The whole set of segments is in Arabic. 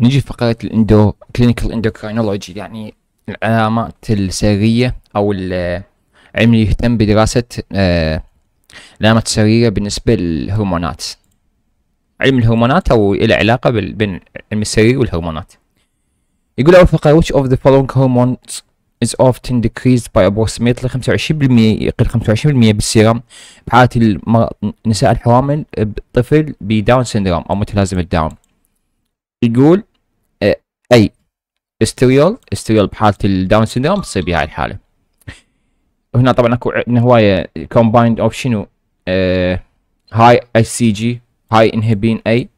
نجي لفقرة الاندو كلينيكال اندوكرينولوجي يعني العلامات السرية أو العلم اللي يهتم بدراسة العلامات آه، السرية بالنسبة للهرمونات علم الهرمونات أو إلى علاقة بين علم السرير والهرمونات يقول أول فقرة which of the following hormones is often decreased by approximately 25% يقل 25% بالسيرم بحالة النساء الحوامل بطفل بداون سندروم أو متلازمة داون يقول آه، اي استريول استريول بحاله الداون سيندروم تصير بهاي الحاله هنا طبعا اكو عندنا هوايه كومبايند اوف شنو هاي اي سي جي هاي انهبين اي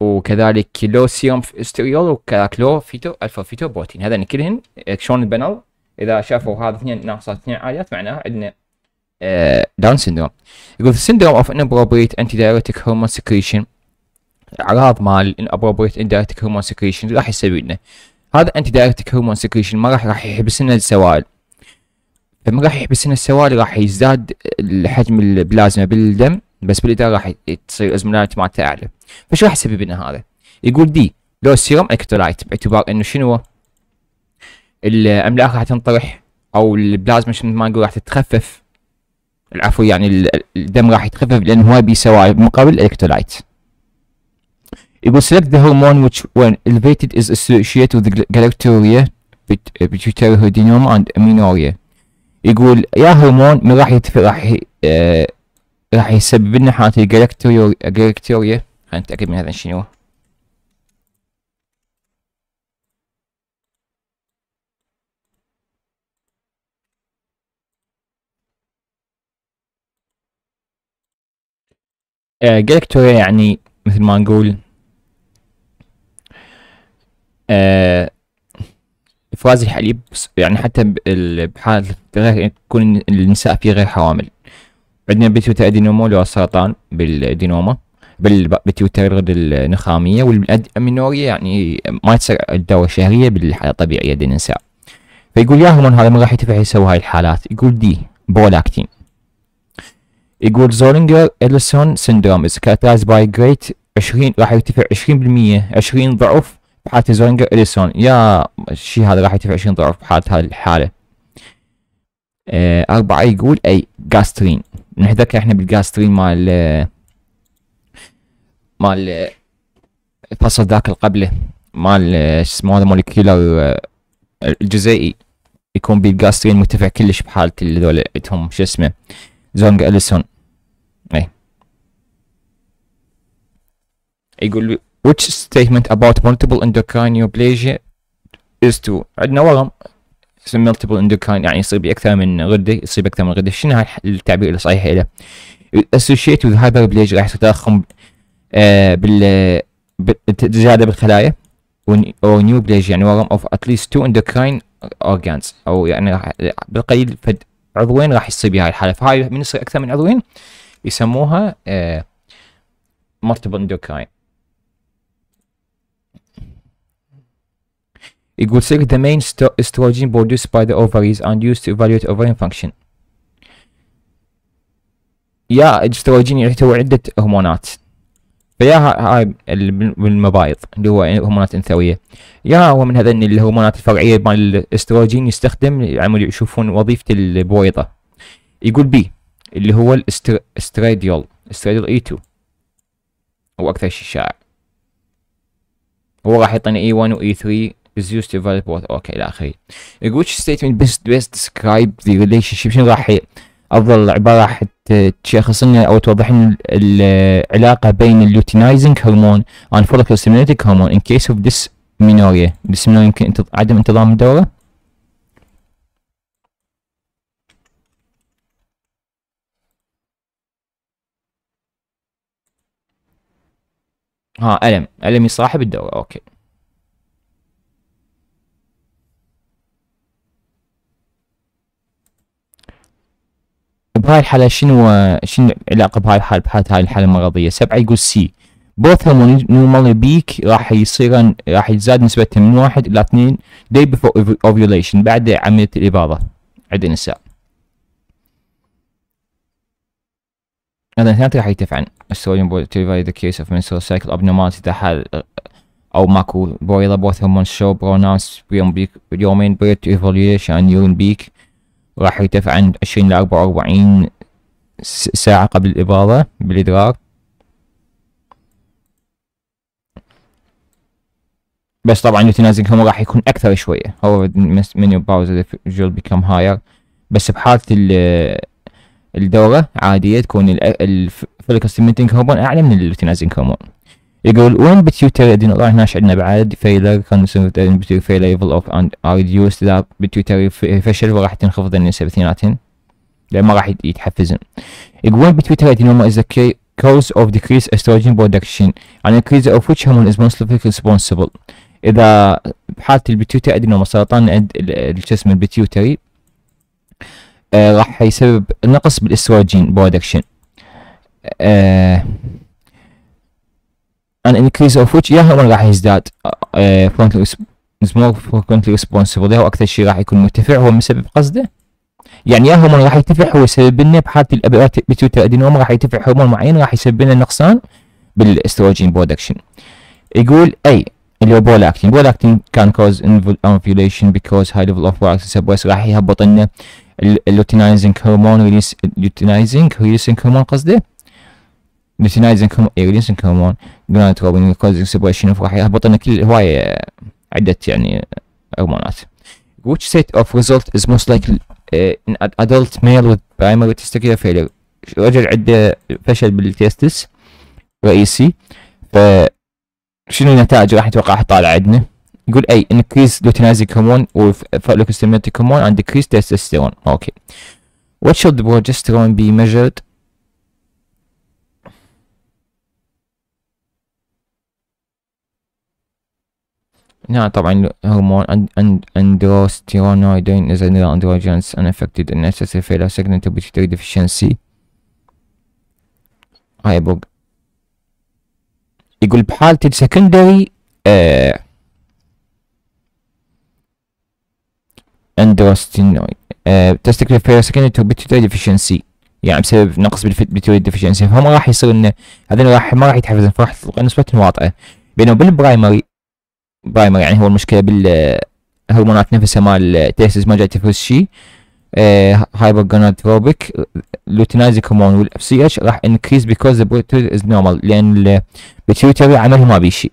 وكذلك في استريول لو فيتو الفا فيتو بروتين هذا كلهن آه، شلون البنل اذا شافوا هذا اثنين ناقصات اثنين عاليات معناها عندنا داون آه، سيندروم يقول syndrome of inappropriate antidiuretic hormone secretion اعراض مال inappropriate indirect hormone secretion راح يسوي لنا هذا انتي دايركت هرمون سكريشن ما راح راح يحبس لنا السوائل فما راح يحبس لنا السوائل راح يزداد حجم البلازما بالدم بس بالاضافه راح تصير ازمنات مالته اعلى فشو راح يسبب لنا هذا؟ يقول دي لو سيروم الكترولايت باعتبار انه شنو الاملاح راح تنطرح او البلازما شنو ما نقول راح تتخفف العفو يعني الدم راح يتخفف لانه هو سوائل مقابل الكترولايت يقول select the hormone which when elevated is associated with galacturia pituitary uh, adenoma and amenorrhea يقول يا هرمون من راح يتف... راح آه... راح يسبب لنا حالة الجلاكتوريا خلينا نتأكد من هذا شنو آه جلاكتوريا يعني مثل ما نقول آه افراز الحليب يعني حتى بحالة غير يكون النساء في غير حوامل عندنا بتيوتا ادينومو اللي هو السرطان بالادينوما بالبتيوتا النخامية والمينورية يعني ما تصير الدورة الشهرية بالحالة الطبيعية عند النساء فيقول يا هرمون هذا ما راح يتفع يسوي هاي الحالات يقول دي بولاكتين يقول زولينجر ادلسون سندروم is characterized باي جريت 20 راح يرتفع 20% 20 ضعف بحالة زونجا اليسون يا الشيء هذا راح يرتفع 20 ضعف بحالة هذه الحالة آه، أربعة يقول أي جاسترين نحذكر احنا بالجاسترين مال آه، مال الفصل آه، ذاك القبله مال اسمه هذا موليكيولر الجزيئي يكون بالجاسترين مرتفع كلش بحالة هذول عندهم شو اسمه زونج اليسون اي يقول which statement about multiple endocrine neoplasia is true عندنا ورم اسمه multiple endocrine يعني يصير بأكثر من غدة يصير بأكثر من غدة شنو هاي التعبير الصحيح له associate with hyperplasia راح يصير تضخم آه بال زيادة بالخلايا or neoplasia يعني ورم of at least two endocrine organs او يعني راح بالقليل فد عضوين راح يصير بهاي الحالة فهاي من يصير أكثر من عضوين يسموها آه multiple endocrine It would select the main estrogen produced by the ovaries and used to evaluate ovarian function. يا الاستروجين يحتوي عدة هرمونات فيا هاي بالمبايض اللي هو هرمونات انثويه يا هو من هذين الهرمونات الفرعيه مال الاستروجين يستخدم عمود يشوفون وظيفه البويضه يقول بي اللي هو الاستراديول استراديول اي 2 e هو اكثر شيء شائع هو راح يعطيني اي 1 واي 3 is used to evaluate what اوكي الى اخره. يقول which statement best best describe the relationship شنو راح افضل عباره راح تشخص لنا او توضح لنا العلاقه بين luteinizing هرمون and follicle stimulating hormone in case of dysmenorrhea. dysmenorrhea يمكن عدم انتظام الدوره. ها الم الم يصاحب الدوره اوكي. بهاي الحاله شنو شنو علاقه بهاي الحاله بحالة هاي الحاله المرضيه سبعه يقول سي بوث هرمونال بيك راح يصير راح يزاد نسبتهم من واحد الى اثنين دي before اوفيوليشن بعد عمليه الاباضه عند النساء الثاني راح يتفعن السوليوم بوث تيفاي ذا كيس اوف menstrual cycle abnormality اذا حال او ماكو بويضة بوث هرمون شو pronounced بيوم بيك يومين period to ovulation بيك, راح يرتفع عند عشرين لأربعة وأربعين ساعة قبل الإبارة بالإدراك بس طبعا هم راح يكون أكثر شوية هو من powers of the fuel become بس بحالة الدورة عادية تكون الفلكس ستيمنتنج هرمون أعلى من اليوتنايزنج هرمون يقول when pituitary adrenal راح هناش عندنا بعد failure consumed pituitary level of are reduced إذا pituitary فشل وراح تنخفض النسبة اثنيناتهم لأن ما راح يتحفزن يقول when pituitary adenoma is the cause of decreased estrogen production an increase of which hormone is mostly responsible إذا بحالة البيتيوتري أدنوما سرطان عند الجسم البيتيوتري آه راح يسبب نقص بالاستروجين برودكشن آه an increase of which يا هون راح يزداد frequently is more frequently responsible هو اكثر شيء راح يكون مرتفع هو مسبب قصده يعني يا هرمون راح يرتفع هو يسبب لنا بحاله البيتوتر ادينوم راح يرتفع هرمون معين راح يسبب لنا نقصان بالاستروجين برودكشن يقول اي اللي هو بولاكتين بولاكتين كان كوز انفيوليشن بيكوز هاي ليفل اوف بولاكتين سبويس راح يهبط لنا اللوتينايزنج هرمون ريليس اللوتينايزنج ريليسنج هرمون قصده نيوتنايزنج يريسن هرمون جرانت روبين كوزنج سبريشن راح فراح لنا كل هواية عدة يعني هرمونات which set of result is most likely in adult male with primary testicular failure رجل عنده فشل بالتيستس رئيسي ف شنو النتائج راح نتوقعها طالعة عندنا يقول اي increase luteinizing hormone و folliculostimulant hormone and decrease testosterone اوكي okay. what should the progesterone be measured نعم طبعا هرمون اندروستيرونويدين اندروجينس ان is another androgens unaffected in excessive phytosignature deficiency هاي آه بوق يقول بحالة السكندري آه اندروستينويد آه تستكلف phytosignature pituitary deficiency يعني بسبب نقص بالبيتويد ديفشنسي فهم راح يصير انه هذين راح ما راح يتحفزن فراح تلقى نسبة واطئه بينما بالبرايمري برايمر يعني هو المشكله بالهرمونات نفسها مال تيسز ما جاي تفرز شيء آه هايبر جونادروبيك لوتينايزك هرمون والاف سي اتش راح انكريز بيكوز ذا از نورمال لان البيتيوتري عمله ما بيه شيء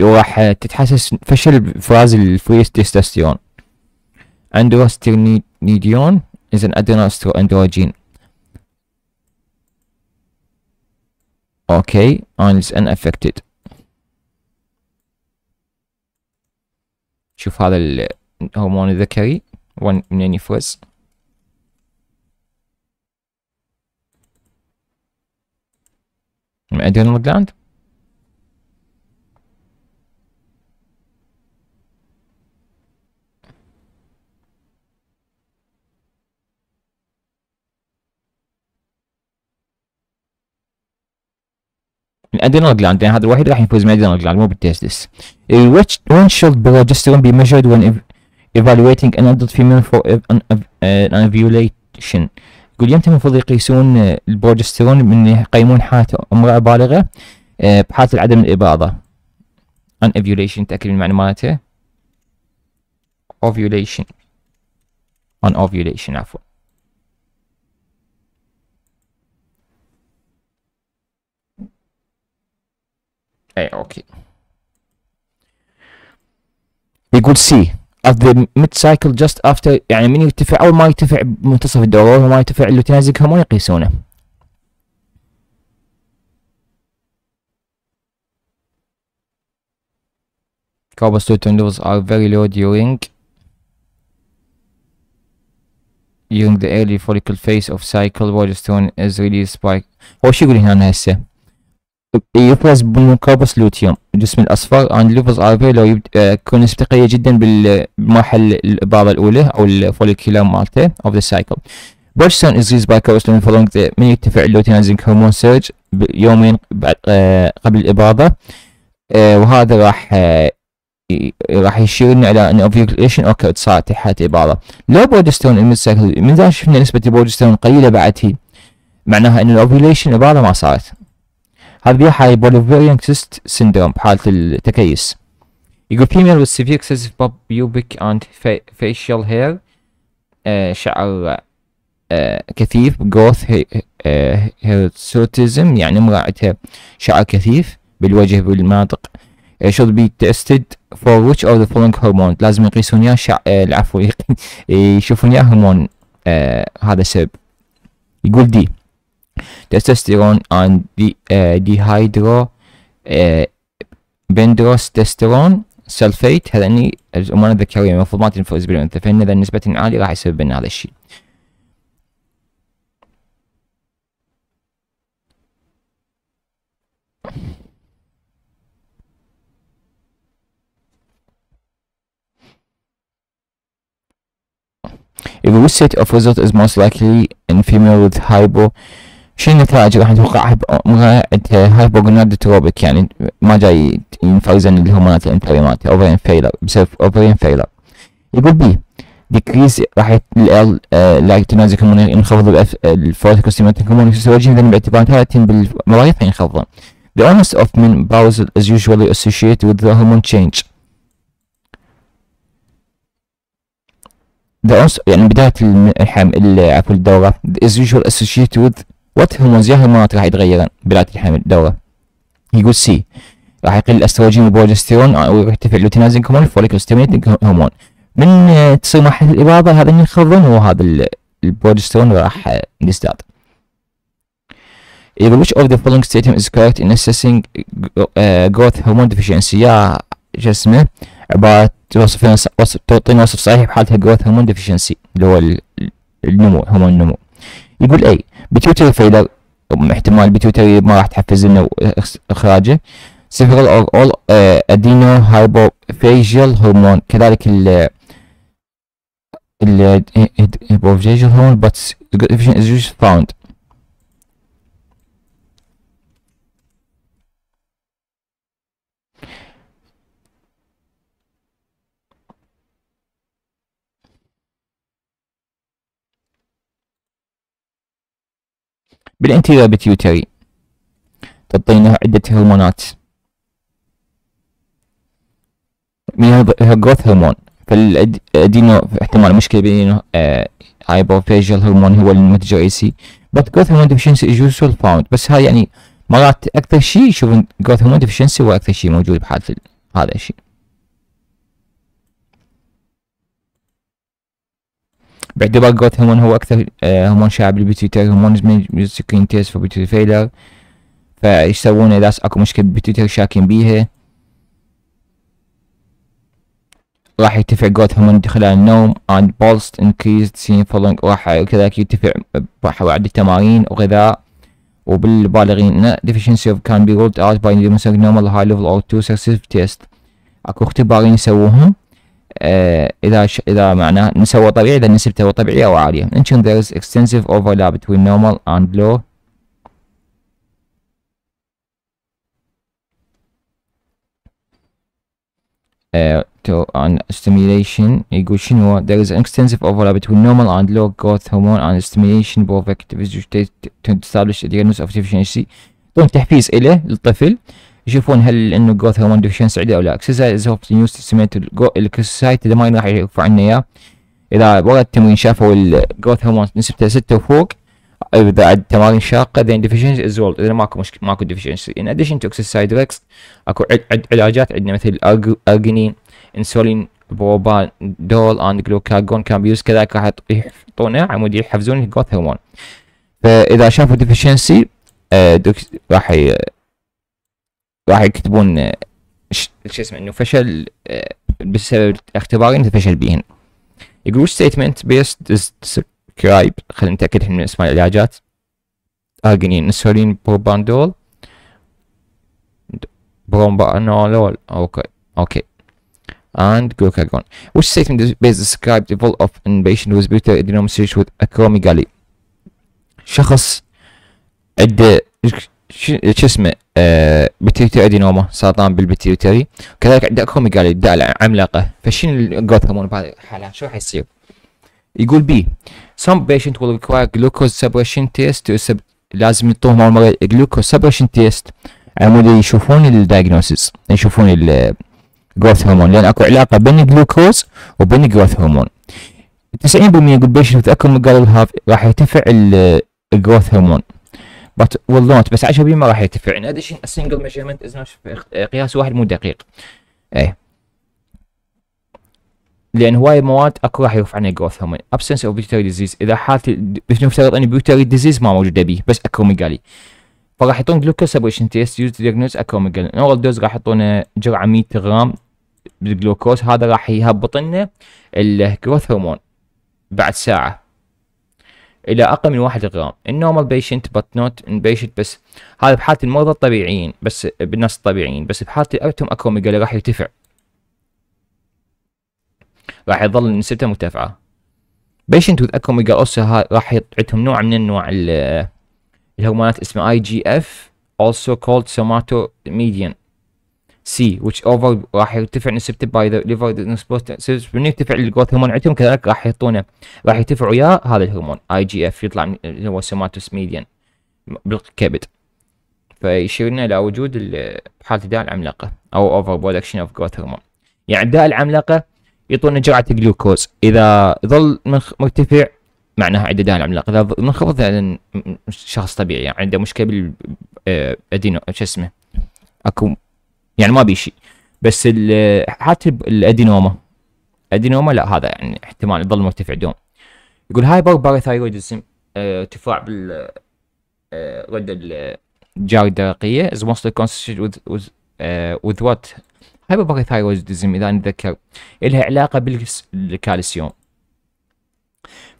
وراح تتحسس فشل فراز الفريز تستوستيرون اندروستيرنيديون ان an اندروجين okay and ان unaffected شوف هذا الهرمون الذكري منين يفرز الادرينال جلاند الادرينال جلاند يعني هذا الوحيد راح يفوز من الادرينال جلاند مو بالتستس وين شولد بروجستيرون بي ميجرد وين ايفالويتنج ان ادلت فيميل فور انفيوليشن يقول يمتى المفروض يقيسون آه، البروجستيرون من يقيمون حالة امرأة بالغة آه، بحالة عدم الاباضة ان ايفيوليشن تاكد من معلوماته اوفيوليشن ان اوفيوليشن عفوا Hey, eh, okay. We could see at the mid cycle just after يعني من يرتفع أول ما يرتفع منتصف الدورة وما يرتفع اللي تنازل هرمون يقيسونه Cobblestone levels are very low during during the early follicle phase of cycle while the stone is released by هو شو يقول هنا هسه يفرز بميكروبوس لوتيوم الجسم الاصفر عند عن ار بي لو آه، يكون نسبة قليله جدا بالمرحله الاباضه الاولى او الفوليكيولار مالته اوف ذا سايكل بيرشستون از ريز باي كوستون فولونج من يرتفع اللوتينايزنج هرمون سيرج يومين بعد آه، قبل الاباضه آه، وهذا راح راح يشيرنا الى ان اوفيوليشن اوكي صارت تحت الاباضه لو بروجستون من ذا شفنا نسبه البروجستون قليله بعد هي معناها ان الاوفيوليشن اباضه ما صارت هذه هاي بوليفيريان كيست سيندروم حالة التكيس يقول female with severe excessive pubic and facial hair آه شعر آه كثيف جوث هيرسوتيزم آه، يعني امرأة عندها شعر كثيف بالوجه بالمناطق آه، should be tested for which of the following hormone لازم يقيسون يا شع... آه، العفو يشوفون يا هرمون آه هذا السبب يقول دي testosterone and de uh, dehydro بندروس بندروستستيرون سلفيت هذا اني الامراض الذكريه المفروض ما تنفوز بالانثى فان اذا نسبه عاليه راح يسبب لنا هذا الشيء The set of results is most likely in female with hypo شو النتائج راح نتوقع هايبوجناد تروبيك يعني ما جاي ينفرزن الهرمونات الانتريمات اوفرين فيلر بسبب اوفرين فيلر يقول بي ديكريس راح ال ال لاكتونازيك هرمون ينخفض الفورتيكوستيماتيك هرمون اكسوجين باعتبار 30 بالمريض ينخفضون The onus of menopausal is usually associated with the hormone change. The onus يعني بداية الحمل عفوا الدورة is usually associated with وات هرمونز يا هرمونات راح يتغيرن بلاد الحمل دوره يقول سي راح يقل الاستروجين والبروجستيرون ويرتفع اللوتينازين هرمون الفوليكل ستيميتنج هرمون من تصير مرحله الاباضه هذا ينخفضون وهذا البروجستيرون راح يزداد إذا which of the following statement is correct in assessing growth hormone deficiency يا شو اسمه عبارة توصف تعطينا وصف صحيح بحالة growth hormone deficiency اللي هو النمو هرمون النمو يقول اي بتويتر فيلر احتمال بتويتر ما راح تحفز لنا اخراجه سيفرال اور اول آه، ادينو هايبو فيجيال هرمون كذلك ال ال هيبوفيجيال هرمون بس is found بالانتيريور بتيوتري تعطينا عدة هرمونات منها الجروث هرمون فالادينو احتمال مشكلة بين هايبوفيجيال هرمون هو المنتج الرئيسي بس جروث هرمون deficiency is usually بس هاي يعني مرات اكثر شيء يشوفون جروث هرمون ديفشنسي هو اكثر شيء موجود بحالة هذا الشيء باعتبار جروث هرمون هو أكثر آه، هرمون شائع بالبيتيوتري هرمون يسكن تيز في بيتيتر فيلر فايش يسوون إذا أكو مشكلة بالبيتيوتري شاكين بيها راح يرتفع جروث هرمون خلال النوم and pulse increased seen following راح كذلك يرتفع راح عدة تمارين وغذاء وبالبالغين deficiency of can be ruled out by demonstrating normal high level or two successive tests اكو اختبارين يسووهم إذا ش... إذا معناه نسوى طبيعي إذا نسبته طبيعية أو عالية. mention there is extensive overlap between normal and low تو on stimulation يقول شنو there is an extensive overlap between normal and low growth hormone and stimulation both activities to establish the diagnosis of deficiency تحفيز إله للطفل يشوفون هل انه جروث هرمون ديفشن سعودي او لا اكسرسايز اوف نيوز سيستمات الكسايت اذا ما راح يرفع عنا اياه اذا ورا التمرين شافوا الجروث هرمون نسبته 6 وفوق اذا عد تمارين شاقه ذا deficiency از ولد اذا ماكو مشكله ماكو deficiency ان اديشن تو اكسرسايز ريكس اكو عد, عد علاجات عندنا مثل ارجنين انسولين بروبان دول اند جلوكاجون كان بيوز كذلك راح يحطونه عمود يحفزون الجروث هرمون فاذا شافوا deficiency آه، راح راح يكتبون شو اسمه انه فشل آه، بسبب اختباري انت فشل بيهن يقول ستيتمنت بيست سكرايب خلينا نتاكد من اسماء العلاجات ارجنين انسولين بروباندول برومبانولول اوكي اوكي and glucagon which statement is described the of in patient with beta adenomyosis with acromegaly شخص عنده إيه، شو اسمه آه بتيوتري ادينوما سرطان بالبتيوتري كذلك عندك قال الداء عملاقه فشنو الجوثامون بهذه الحاله شو راح يصير؟ يقول بي some patient will require glucose suppression test to لازم يعطوهم اول مره glucose suppression test على مود يشوفون الدايجنوسيس يشوفون الجروث هرمون لان اكو علاقه بين الجلوكوز وبين الجروث هرمون 90% يقول بيشنت متاكد من راح يرتفع الجروث هرمون but will not بس 10 ما راح يرتفع in addition a single measurement is not إيه، قياس واحد مو دقيق ايه لان هواي مواد اكو راح يرفع عن الجروث هرمون absence of pituitary disease اذا حالتي نفترض ان pituitary disease ما موجوده بي بس اكروميجالي فراح يحطون جلوكوز سبريشن تيست يوز دياجنوز اكروميجالي اول دوز راح يحطون جرعه 100 غرام بالجلوكوز هذا راح يهبط لنا الجروث هرمون بعد ساعه الى اقل من 1 غرام النورمال بيشنت بات نوت بيشنت بس هذا بحاله المرضى الطبيعيين بس بالناس الطبيعيين بس بحاله الارتم اكروميجالي راح يرتفع راح يظل نسبته مرتفعه بيشنت وذ اكروميجال اوسو راح عندهم نوع من انواع الهرمونات اسمه اي جي اف also called somatomedian سي which اوفر راح يرتفع نسبته باي ذا ليفر من يرتفع الجروث هرمون عندهم كذلك راح يحطونه راح يرتفع وياه هذا الهرمون اي جي اف يطلع اللي هو سوماتوس ميديان بالكبد فيشير لنا الى وجود حاله الداء العملاقه او اوفر برودكشن اوف جروث هرمون يعني الداء العملاقه يعطونا جرعه جلوكوز اذا ظل مرتفع معناها عنده داء العملاقه اذا منخفض يعني شخص طبيعي يعني عنده مشكله بالادينو آه، شو اسمه اكو يعني ما بي شيء بس حتى الادينوما ادينوما لا هذا يعني احتمال يظل مرتفع دوم يقول هايبر باراثايرويدزم ارتفاع آه، بال الردة آه، الجاري الدرقية is mostly consistent with with uh, with what hyperparathyroidism إذا نتذكر إلها علاقة بالكالسيوم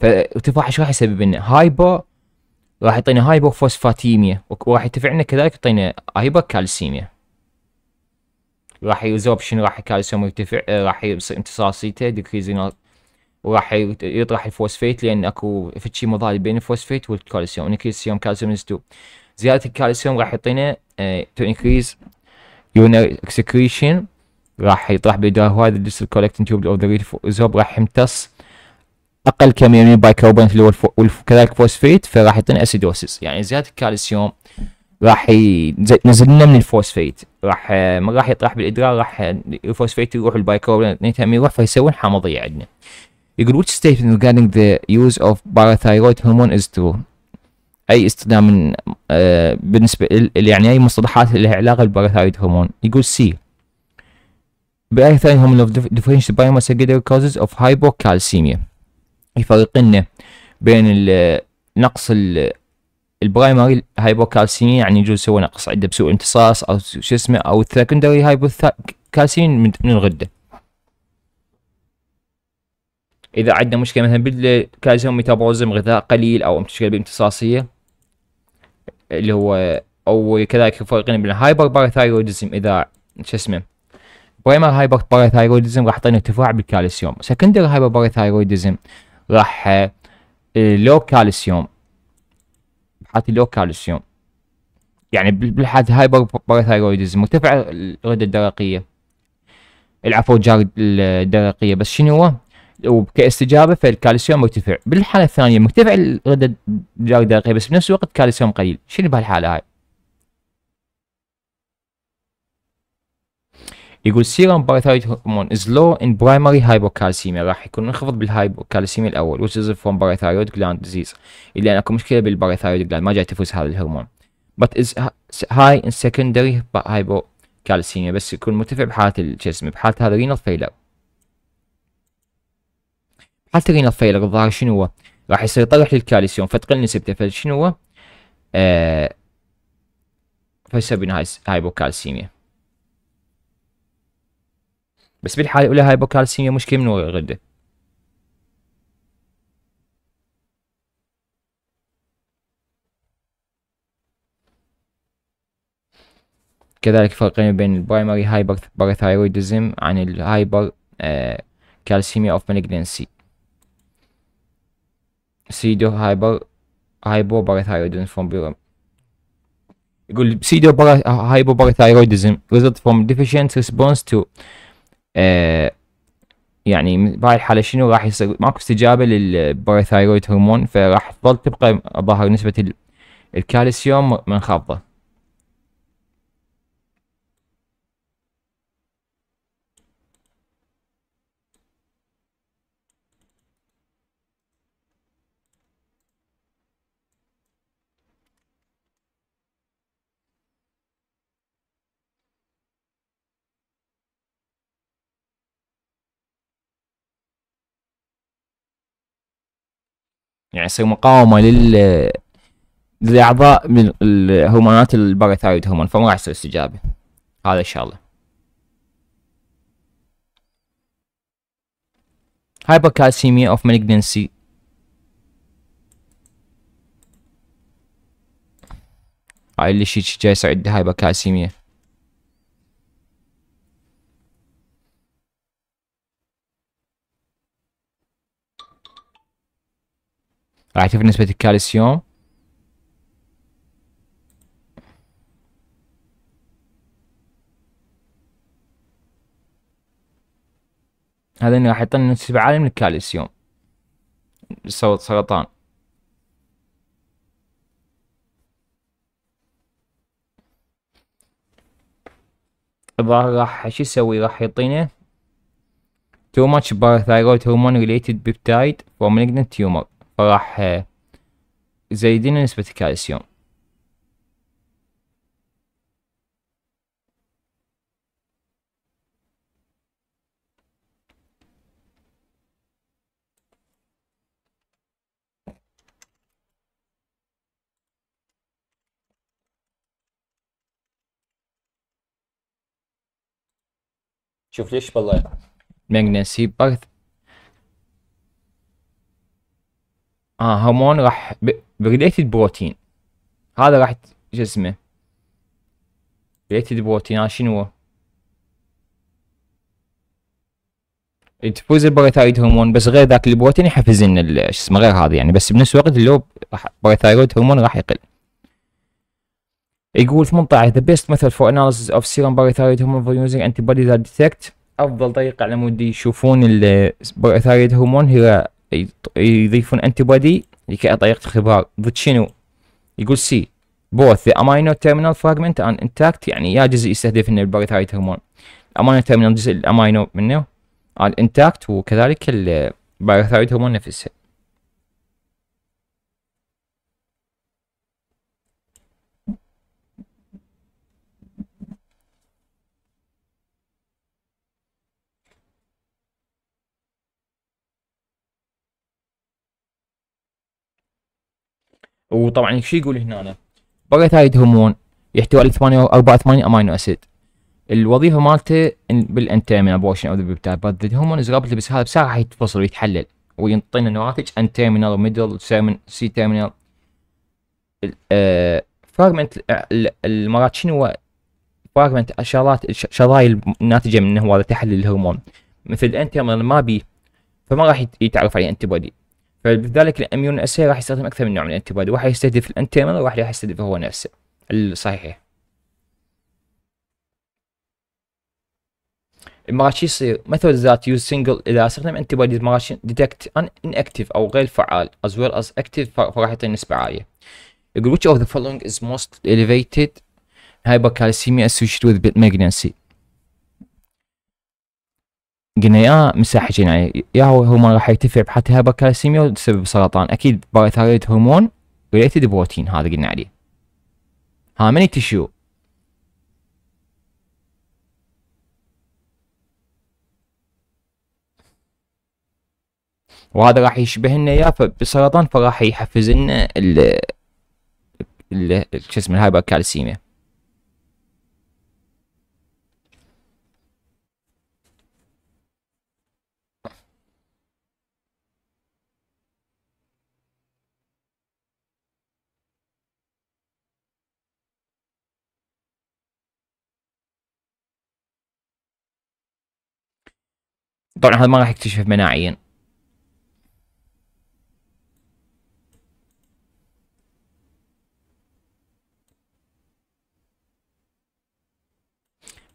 فارتفاع ايش راح يسبب لنا؟ هايبر راح يعطينا هايبر فوسفاتيميا وراح يرتفع لنا كذلك يعطينا هايبر كالسيميا راح يزوبشن راح كالسيوم يرتفع آه، راح يصير امتصاصيته ديكريزينال وراح يطرح الفوسفيت لان اكو فشي مضاد بين الفوسفيت والكالسيوم انكريسيوم كالسيوم از تو زياده الكالسيوم راح يعطينا تو انكريز يونر اكسكريشن راح يطرح بدار هذا الديستال كولكتنج تيوب اوف ذا ريزوب راح يمتص اقل كميه من البايكربونات اللي هو كذلك فوسفيت فراح يعطينا اسيدوسيس يعني زياده الكالسيوم راح نزلنا من الفوسفيت راح ما راح يطرح بالادرار راح الفوسفيت يروح البايكربونات يروح فيسوون حمضيه عندنا يقول which statement regarding the use of parathyroid hormone is true اي استخدام من آه بالنسبه يعني اي مصطلحات اللي لها علاقه بالباراثايد هرمون يقول سي باراثايد هرمون ديفرنشال بايما سكندري كوزز اوف هايبوكالسيميا يفرق لنا بين نقص البرايمري هايبوكالسيمي يعني يجوز سوى نقص عنده بسوء امتصاص او شو اسمه او السكندري هايبوكالسيميا من الغده اذا عندنا مشكله مثلا بالكالسيوم ميتابوليزم غذاء قليل او مشكله بالامتصاصيه اللي هو او كذلك يفرقون بين هايبر باراثايرويدزم اذا شو اسمه برايمر هايبر باراثايرويدزم راح يعطينا ارتفاع بالكالسيوم سكندري هايبر باراثايرويدزم راح لو آه، كالسيوم بحالة اللي كالسيوم يعني بالحالة هايبر باراثايرويدزم مرتفع الغدة الدرقية العفو جار الدرقية بس شنو هو وكاستجابة فالكالسيوم مرتفع بالحالة الثانية مرتفع الغدة الجار الدرقية بس بنفس الوقت كالسيوم قليل شنو بهالحالة هاي يقول serum parathyroid hormone is low in primary hypocalcemia راح يكون منخفض بالهايبوكالسيميا الاول which is from parathyroid gland disease اللي اكو مشكله بالباراثايرويد gland ما جاي تفوز هذا الهرمون but is high in secondary hypocalcemia بس يكون مرتفع بحاله الجسم بحاله هذا renal failure بحاله renal failure الظاهر شنو هو؟ راح يصير يطرح للكالسيوم فتقل نسبته فشنو هو؟ آه فسبب هايبوكالسيميا بس بالحاله الاولى هاي بوكالسيميا مشكله من الغده كذلك فرقين بين البرايمري هايبر باراثايرويدزم عن الهايبر آه، كالسيميا اوف مالجنسي سيدو هايبر هايبو باراثايرويدزم فروم بيرم يقول سيدو هايبو باراثايرويدزم ريزلت فروم ديفيشنت ريسبونس تو آه، يعني بهاي الحاله شنو راح يصير ماكو استجابه للبارثايرويد هرمون فراح تظل تبقى ظاهر نسبه الكالسيوم منخفضه يصير مقاومه لل لاعضاء من الهرمونات الباراثايد هرمون فما راح يصير استجابه هذا ان شاء الله هايبركالسيميا اوف مالجنسي هاي اللي شي جاي يصير عنده هايبركالسيميا راح تشوف نسبة الكالسيوم هذا راح يعطينا نسبة عالية من الكالسيوم صوت سرطان الظاهر راح شو يسوي راح يعطينا too much parathyroid hormone related peptide for malignant tumor راح آه، زايدين نسبة الكالسيوم شوف ليش بالله المغنيسي بارث اه هرمون راح بريليتد بروتين هذا راح جسمه اسمه بروتين آه، شنو هو تفوز البريثايرويد هرمون بس غير ذاك البروتين يحفز لنا شو اسمه غير هذا يعني بس بنفس الوقت اللوب راح الباريثايرويد هرمون راح يقل يقول 18 the best method for analysis of serum parathyroid hormone for using antibodies that detect افضل طريقه على مود يشوفون البريثايرويد هرمون هي يضيفون انتي بودي لكي طريقة اختبار ضد شنو؟ يقول سي بوث ذا امينو تيرمينال فراجمنت ان انتاكت يعني يا جزء يستهدف انه الباريثايت هرمون الامينو تيرمينال جزء الامينو منه الانتاكت وكذلك الباريثايت هرمون نفسه وطبعا شو يقول هنا باراثايد هرمون يحتوي على 84 امينو اسيد الوظيفه مالته بالانتيرمين ابورشن او البيبتايد بس الهرمون اذا رابط بس هذا بسرعه راح يتفصل ويتحلل وينطينا نواتج انتيرمينال وميدل سي تيرمينال فراجمنت المرات شنو هو فراجمنت شغلات شظايا الناتجه من هو تحلل الهرمون مثل الانتيرمينال ما بي فما راح يتعرف عليه انتي بودي فبذلك الاميون اسي راح يستخدم اكثر من نوع من الانتبادي واحد يستهدف الانتيمر وواحد راح يستهدف هو نفسه الصحيح المراشي يصير method that use single اذا استخدم انتي بودي detect detect inactive او غير فعال as well as active فراح يعطي نسبة عالية يقول which of the following is most elevated hypercalcemia associated with malignancy قلنا آه، يا مساحجين يعني يا هو هرمون راح يرتفع بحالة هايبركالسيميا وتسبب سرطان اكيد بايثايرويد هرمون ريليتد بروتين هذا قلنا عليه ها many tissue وهذا راح يشبه لنا اياه بالسرطان فراح يحفز لنا ال ال شو اسمه الهايبركالسيميا طبعا هذا ما راح يكتشف مناعيا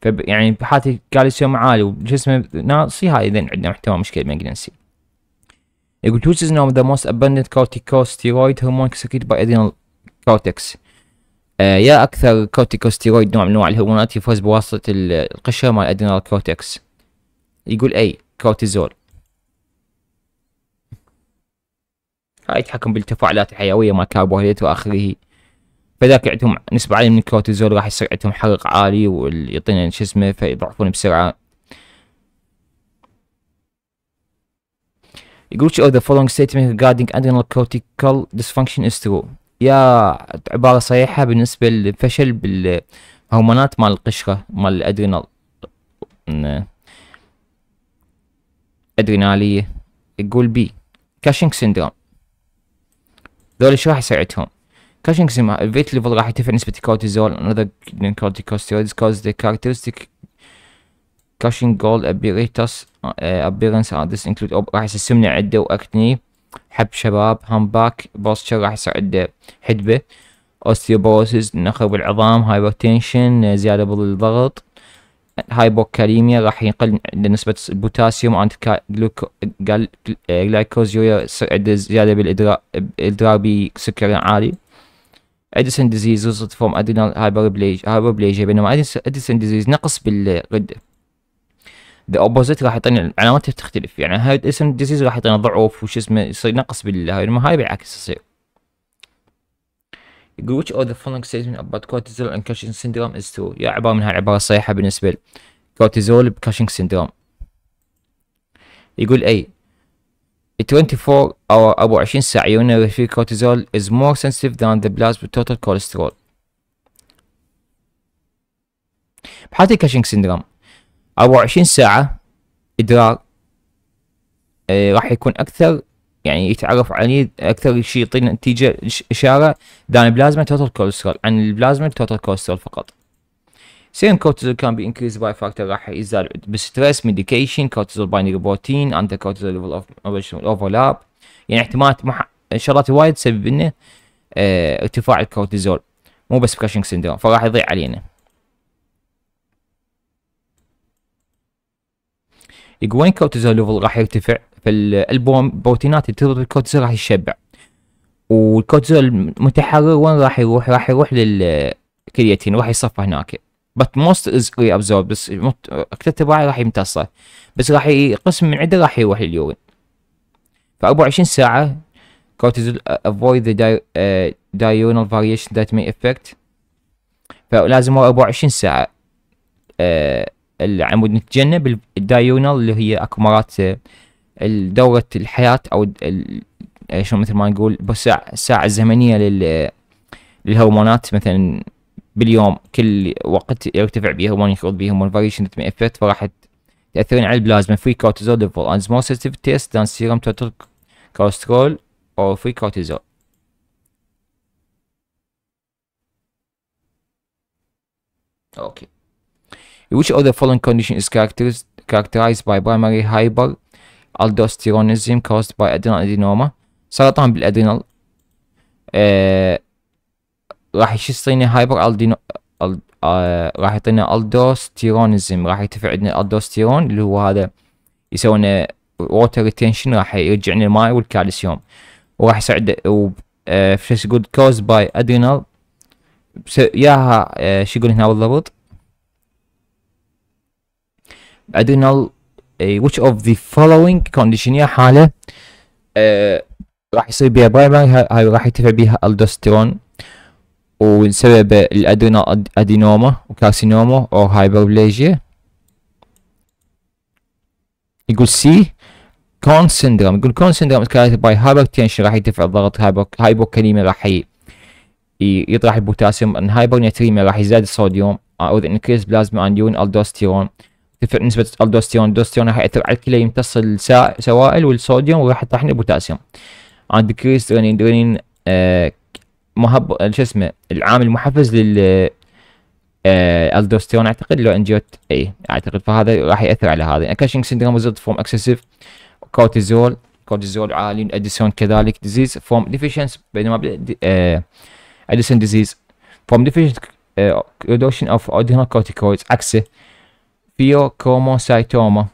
فب يعني بحالة كالسيوم عالي وجسمه ناقصي هاي اذا عندنا محتوى مشكله ماجنسي يقول which is now the most abundant corticosteroid hormone secreted by adrenal cortex آه يا اكثر كورتيكوستيرويد نوع من انواع الهرمونات يفوز بواسطه القشره مال الادرينال كورتكس يقول اي كورتيزول هاي يتحكم بالتفاعلات الحيوية مع الكربوهيدرات واخره فذاك عندهم نسبة عالية من الكورتيزول راح يصير عندهم حرق عالي ويعطينا شو اسمه فيضعفون بسرعة يقول which of the following statement regarding adrenal cortical dysfunction is true يا عبارة صحيحة بالنسبة للفشل بالهرمونات مال القشرة مال الأدرينال ادريناليه يقول بي كاشينج سندروم ذول شو راح يساعدهم كاشينج سيندروم الفيت ليفل راح يرتفع نسبة الكورتيزول another corticosteroids cause the characteristic كاشينج جول ابيريتاس ابيرنس this انكلود راح يسمني عدة واكتني حب شباب همباك بوستشر راح يساعد حدبة اوستيوبوسيس نخب العظام هايبرتنشن زيادة بالضغط هايبوكاليميا راح يقل نسبة البوتاسيوم عند جلايكوز عنده زيادة بالإدرار بسكر عالي اديسون ديزيز وصلت فورم ادينال هايبربليجيا بينما اديسون ديزيز نقص بالغده ذا اوبوزيت راح يعطينا علاماته تختلف يعني هاي اديسون ديزيز راح يعطينا ضعف وش اسمه يصير نقص بالهاي هاي بالعكس يصير يقول which of the following statement about cortisol and cushing syndrome is true يا عبارة من هالعبارة الصحيحة بالنسبة لكورتيزول بكاشينج سيندروم يقول اي 24 او 24 ساعة يورينري في كورتيزول is more sensitive than the plasma total cholesterol بحالة الكاشينج سيندروم 24 ساعة ادرار آه، راح يكون اكثر يعني يتعرف عليه اكثر شيء يعطينا نتيجه اشاره دان بلازما توتال كوليسترول عن البلازما توتال كوليسترول فقط سيرم كورتيزول كان بي انكريز باي فاكتور راح يزداد بستريس ميديكيشن كورتيزول بايندينج بروتين اندر كورتيزول ليفل اوف اوفرلاب يعني احتمالات مح... شغلات وايد تسبب لنا اه ارتفاع الكورتيزول مو بس كراشنج سندروم فراح يضيع علينا يقول وين كورتيزول ليفل راح يرتفع فالالبوم بروتينات اللي تربط بالكورتيزول راح يشبع والكورتيزول المتحرر وين راح يروح راح يروح للكرياتين راح يصفى هناك بس موست از ري ابزورب بس اكثر تبعي راح يمتصه بس راح قسم من عده راح يروح لليورين ف 24 ساعه cortisol avoid the di uh, diurnal variation that may affect فلازم 24 ساعة آه، العمود نتجنب الدايونال اللي هي اكو مرات آه، دورة الحياة أو شو مثل ما نقول الساعة الزمنية لل للهرمونات مثلا باليوم كل وقت يرتفع به هرمون ينخفض به هرمون فاريشن افكت فراح تاثرين على البلازما فري كورتيزول ليفل اند مور سنسيتيف تيست دان سيرم توتال كوليسترول او فري كورتيزول اوكي Which of the following condition is characterized by primary hyper aldosteronism eh, آه، آه، caused by adrenal adenoma سرطان بالادرينال راح شو يصيرنا هايبر الدينو راح يعطينا الدوستيرونزم راح يرتفع عندنا الدوستيرون اللي هو هذا يسوونه ووتر retention راح يرجعنا الماء والكالسيوم وراح يساعد فيش جود كوز باي ادرينال ياها شو يقول هنا بالضبط ادرينال which of the following condition يا حاله آه راح يصير بها برايمري هاي راح يرتفع بها الدوستيرون ونسبب الادرينا ادينوما وكارسينوما او هايبربليجيا يقول سي كون سندروم يقول كون سندروم كارثة باي هايبر تنشن راح يرتفع الضغط هايبر هايبر راح يطرح البوتاسيوم ان هايبر نتريميا راح يزداد الصوديوم او increased plasma and urine الدوستيرون تفرق نسبة الدوستيون الدوستيون راح يأثر على الكلى يمتص السوائل والصوديوم وراح يطحن البوتاسيوم and decrease رينين رينين آه، مهب شو اسمه العامل المحفز لل آه الدوستيرون اعتقد لو انجيوت اي اعتقد فهذا راح ياثر على هذا كاشنج سندروم ريزلت فروم اكسسيف كورتيزول كورتيزول عالي اديسون كذلك ديزيز فروم ديفيشنس بينما آه، اديسون ديزيز فروم ديفيشنس ريدوشن اوف اودينال كورتيكويدز عكسه Feel chromocytoma.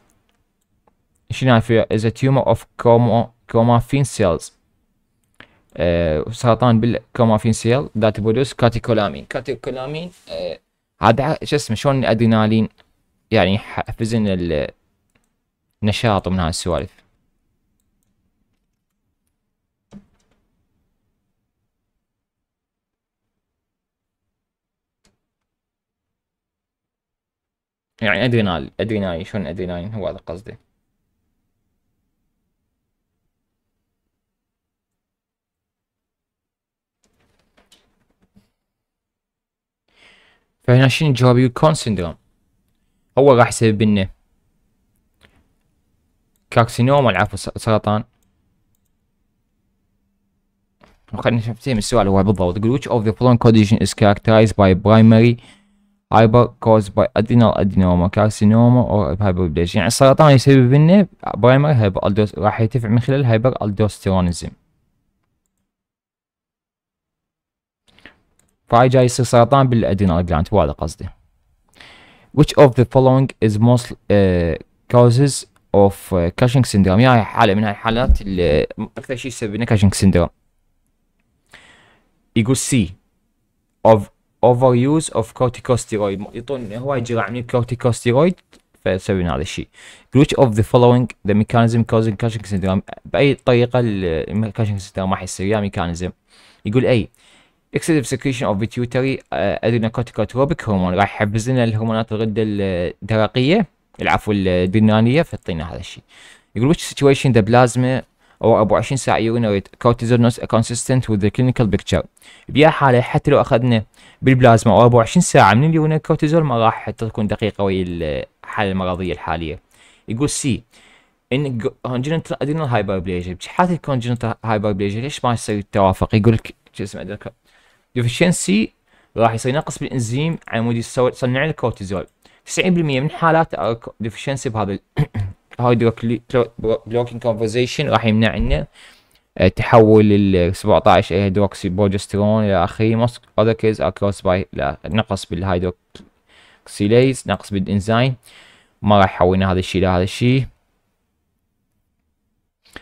شنو is a tumor of chromo chromaffin cells. Uh, سرطان بالكومافين سيل ذات برودوس كاتيكولامين كاتيكولامين uh, هذا شو اسمه شلون الادرينالين يعني يحفزن النشاط من هالسوالف يعني ادرينال ادرينالين شلون ادرينالين هو هذا قصدي فهنا شنو الجواب يكون سندروم هو راح يسبب لنا كارسينوما العفو سرطان خلينا نشوف السؤال هو بالضبط يقول which of the following condition is characterized by primary هايبر كوز باي ادينال ادينوما كارسينوما اور هايبربليشن يعني السرطان يسبب لنا برايمر هايبر الدوس راح يرتفع من خلال هايبر الدوسترونزم فهاي جاي يصير سرطان بالادينال جلاند هو هذا قصدي which of the following is most uh, causes of uh, Cushing syndrome يعني حالة من هاي الحالات اللي أكثر شيء يسبب لنا Cushing syndrome يقول سي of overuse of corticosteroid يعطون هواي يجرع من الكورتيكوستيرويد فيسوون هذا الشيء which of the following the mechanism causing Cushing syndrome بأي طريقة Cushing syndrome ما حيصير يا mechanism يقول أي excessive سكريشن اوف pituitary uh, آه، adrenocorticotropic hormone راح يحفز لنا الهرمونات الغدة الدرقية العفو الدنانية فيعطينا هذا الشيء يقول which situation the plasma او 24 ساعه يورين ريت كورتيزون نوت كونسيستنت وذ كلينيكال بيكتشر بيا حاله حتى لو اخذنا بالبلازما او 24 ساعه من اليوم الكورتيزول ما راح تكون دقيقه ويا الحاله المرضيه الحاليه يقول سي ان كونجنتال ادينال بليجر بحالة الكونجنتال بليجر ليش ما يصير التوافق يقول لك شو اسمه ديفشنسي راح يصير نقص بالانزيم على مود يصنع الكورتيزول 90% من حالات ديفشنسي بهذا الهايدروكلي بلوكينج كونفرزيشن راح يمنع لنا آه، تحول ال 17 هيدروكسي بروجسترون الى اخره most other اكروس باي لا نقص بالهيدروكسيليز نقص بالانزيم ما راح يحولنا هذا الشيء لهذا الشيء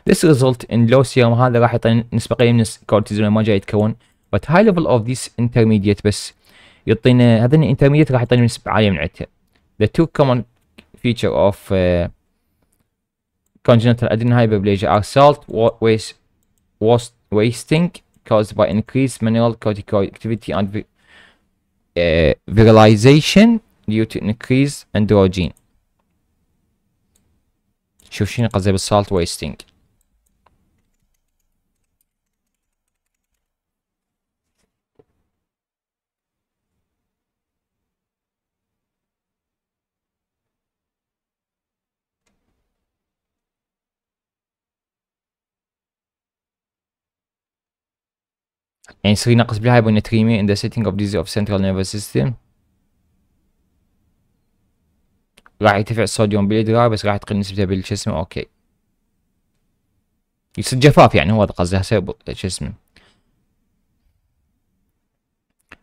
This result in low serum هذا راح يعطينا نسبة قليلة من الكورتيزون ما جاي يتكون but high level of this intermediate بس يعطينا هذا الانترميديت راح يعطينا نسبة عالية من عندها. The two common feature of uh, congenital adrenal hyperplasia are salt, waste, was wasting caused by increased manual cortical activity and uh, virilization due to increased androgen شوف شنو قصدي wasting يعني سري ناقص بالهايبونتريمي in the setting of disease of central nervous system راح يرتفع الصوديوم بالإدرار بس راح تقل نسبته بالجسم اوكي يصير جفاف يعني هو هذا قصده شو اسمه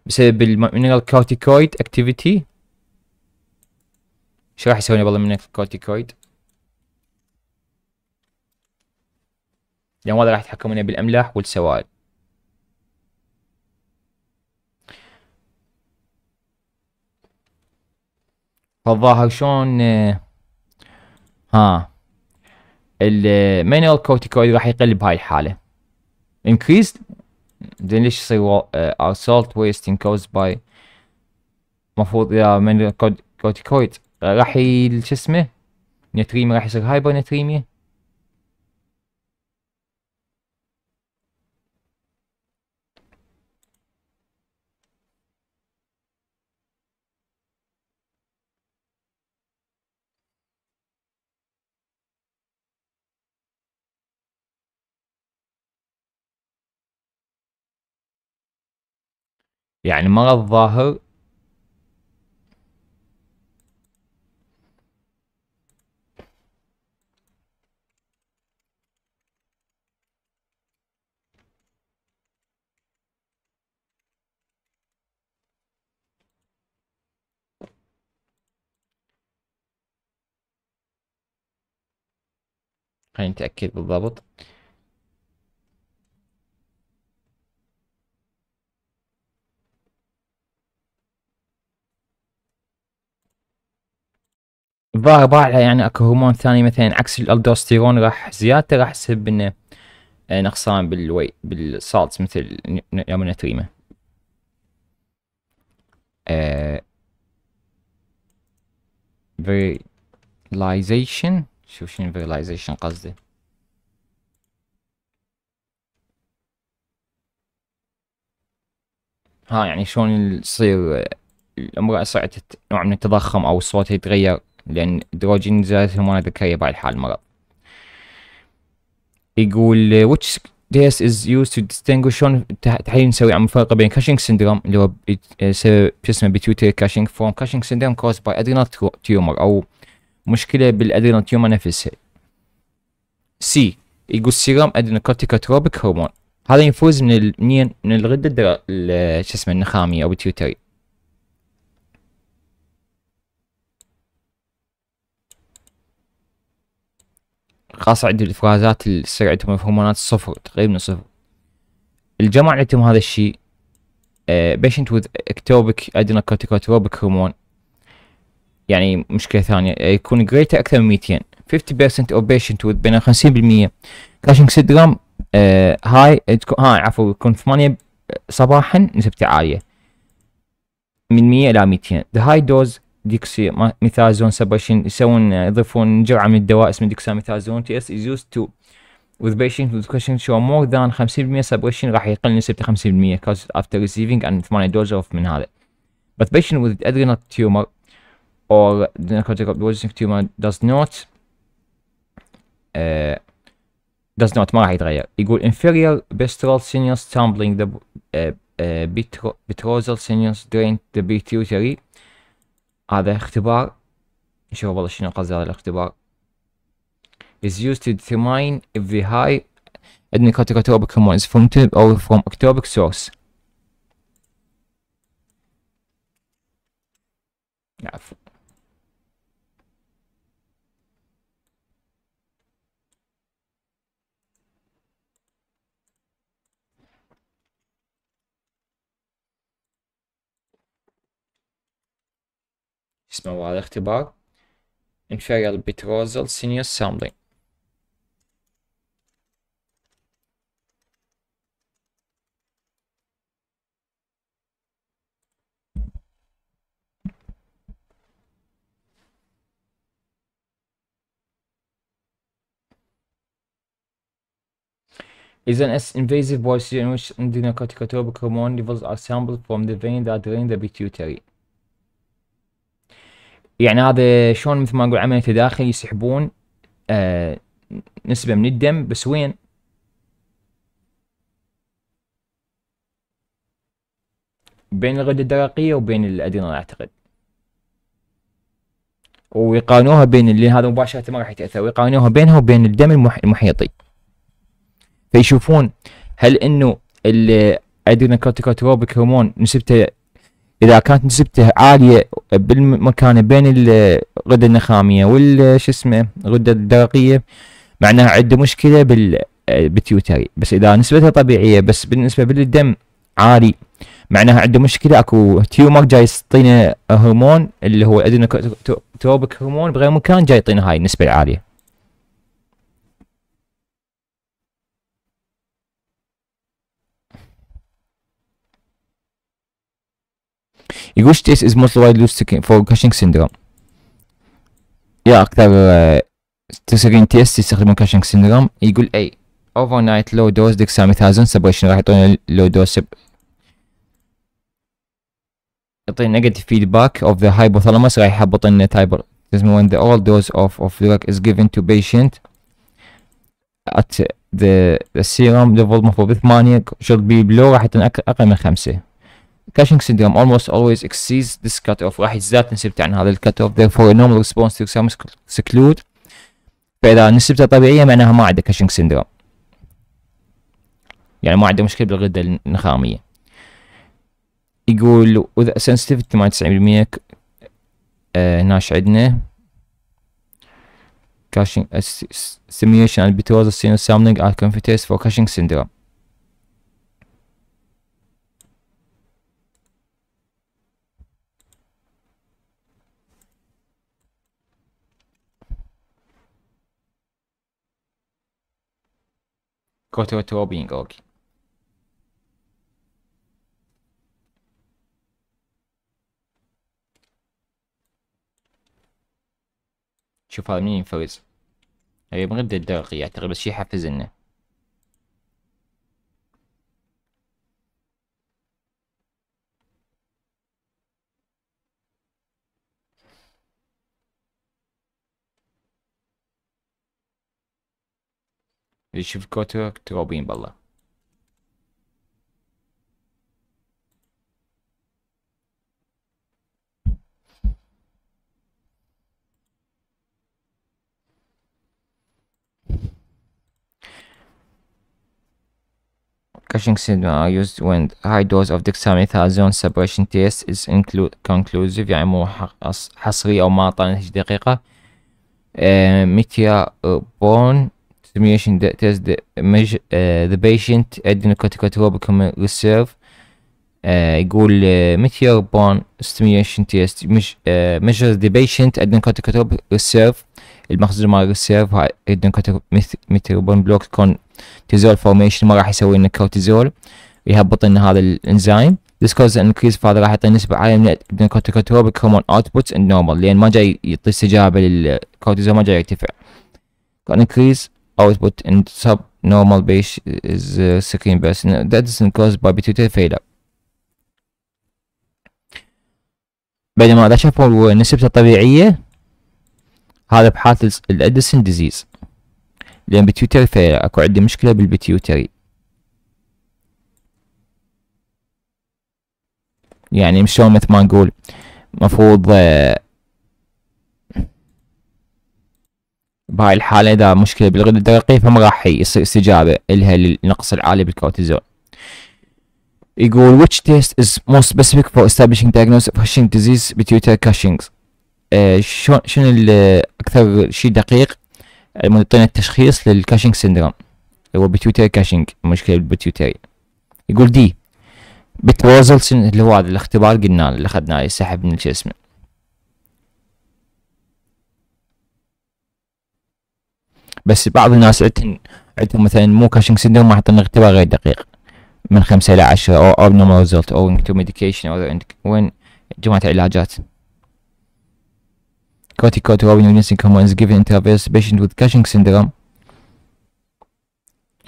بسبب المينرال كورتيكويد اكتيفيتي شو راح يسوي بالله المينرال الكورتيكويد لان يعني هذا راح يتحكمون بالاملاح والسوائل فالظاهر شلون آه، ها المينيرال كورتيكويد راح يقل بهاي الحاله increased زين ليش يصير our آه، salt wasting caused by المفروض اذا من كورتيكويد راح شو اسمه نتريمي راح يصير هايبر نتريمي يعني مرض ظاهر خلينا نتأكد بالضبط الظاهر باع لها يعني اكو هرمون ثاني مثلا عكس الالدوستيرون راح زيادته راح تسبب انه آه، نقصان بالوي بالسالتس مثل يوم النتريمة آه، فيرلايزيشن شوف شنو فيرلايزيشن قصدي ها يعني شلون يصير آه، الامراه صارت نوع من التضخم او الصوت يتغير لأن دروجين زائد هرمون الذكريه بعد حال المرض يقول which this is used to distinguish شلون تحليل عن مفرقة بين كاشينج سندروم اللي هو شو اسمه بيتوتري كاشينج فروم كاشينج سندروم كوز باي ادرينال تيومر أو مشكلة بالادرينال تيومر نفسها سي يقول سيرام تروبيك هرمون هذا ينفوز من من الغده شو اسمه النخاميه او التيوتري خاصة عند الإفرازات السرعة تصير عندهم هرمونات صفر تقريبا صفر الجمع عندهم هذا الشيء آه، بيشنت وذ اكتوبك ادينوكورتيكوتروبيك هرمون يعني مشكلة ثانية آه، يكون جريتر أكثر من 200 50% of patient with بين 50% كاشنج سيدرام هاي تكون هاي عفوا يكون 8 آه، صباحا نسبته عالية من 100 إلى 200 the high dose ديكسي ميثازون سباشين يسوون يضيفون جرعة من الدواء اسمه ديكساميثازون تي اس is used to with patients with questions show more than 50% suppression راح يقل نسبته 50% cause after receiving and 8 doses of من هذا but patient with adrenal tumor or narcotic obsessive tumor does not uh, does not ما راح يتغير يقول inferior pistol sinus tumbling the uh, uh, betrosal sinus drain the pituitary هذا اختبار نشوف والله شنو قصد هذا الاختبار is used to determine if the high عندنا corticotropic hormones from tube or from ectopic source عفوا اسمه على الاختبار inferior betrothal senior sampling is an invasive procedure in which endonecrotic hormone levels are sampled from the vein that drain the pituitary. يعني هذا شلون مثل ما نقول عمل تداخل يسحبون آه نسبة من الدم بس وين؟ بين الغدة الدرقية وبين الأدرينال أعتقد ويقارنوها بين اللي هذا مباشرة ما راح يتأثر ويقارنوها بينها وبين الدم المحيطي فيشوفون هل انه الادرينال كورتيكوتروبيك هرمون نسبته اذا كانت نسبته عاليه بالمكان بين الغده النخاميه وال شو اسمه الغده الدرقيه معناها عنده مشكله بال بتيوتري بس اذا نسبتها طبيعيه بس بالنسبه بالدم عالي معناها عنده مشكله اكو تيومر جاي يعطينا هرمون اللي هو توبك هرمون بغير مكان جاي يعطينا هاي النسبه العاليه which test is most widely used for Cushing syndrome يا أكثر تسرين تيست يستخدمون كاشينج سيندروم يقول أي اوفر نايت لو دوز ديكساميثازون سبريشن راح يعطونا لو دوز سب نيجاتيف فيدباك اوف ذا هايبوثالاموس راح يحبط لنا تايبر when the oral dose of of drug is given to patient at the, the serum level المفروض 8 should be below راح يعطينا اقل من 5 كاشينج syndrome almost always exceeds this cut off راح يزداد نسبته عن يعني هذا الكت therefore a normal response to exam exclude فإذا نسبته طبيعية معناها ما عنده كاشينج syndrome يعني ما عنده مشكلة بالغدة النخامية يقول وإذا sensitivity 98% آه، ناش عندنا كاشينج سيميشن uh, and سينو sinus sampling are فور for سيندروم syndrome شوف هذا ينفوز. يفوز أبي بنبدأ اعتقد بس شي يحفزنا يشوف كوتر تروبين بالله Cushing syndrome are used when high dose of dexamethasone separation test is conclusive يعني مو حصري أو ما أعطى نتيجة دقيقة ميتيا bone stimulation that tests the measure, uh, the patient adenocorticotropic reserve uh, يقول uh, meteor bone stimulation test measures uh, the patient adenocorticotropic reserve المخزون مال الريسيرف ميتروبون بلوك كون تيزول فورميشن ما راح يسوي لنا كورتيزول يهبط لنا هذا الانزيم This causes an increase فهذا راح يعطي نسبة عالية من الكورتيكوتروبيك هرمون outputs and normal لأن ما جاي يعطي استجابة للكورتيزول ما جاي يرتفع. An increase output in subnormal base is uh, 16%. That isn't caused by pituitary failure. بينما اذا شافوا نسبته الطبيعية هذا بحالة الادسن ديزيز لأن بتيوتري فيلر أكو عندي مشكلة بالبتيوتري يعني شلون مثل ما نقول مفروض آه، بهاي الحالة إذا مشكلة بالغدة الدرقية فما راح يصير استجابة إلها للنقص العالي بالكورتيزون يقول which test is most specific for establishing diagnosis of Hushing disease pituitary Cushing's آه شنو أكثر شيء دقيق آه، يعطينا التشخيص للكاشينج سيندروم اللي هو بيتيوتري كاشينج مشكلة بالبيتيوتري يقول دي بتروزل اللي هو هذا الاختبار قلنا اللي اخذناه سحب من شو اسمه. بس بعض الناس عندهم عندهم مثلا مو كاشنج سندروم ما حاطين اختبار غير دقيق من خمسة إلى عشرة أو abnormal result أو into medication أو وين جماعة علاجات كوتي كوتي corticotropic releasing كومونز given intravenous patient with Cushing syndrome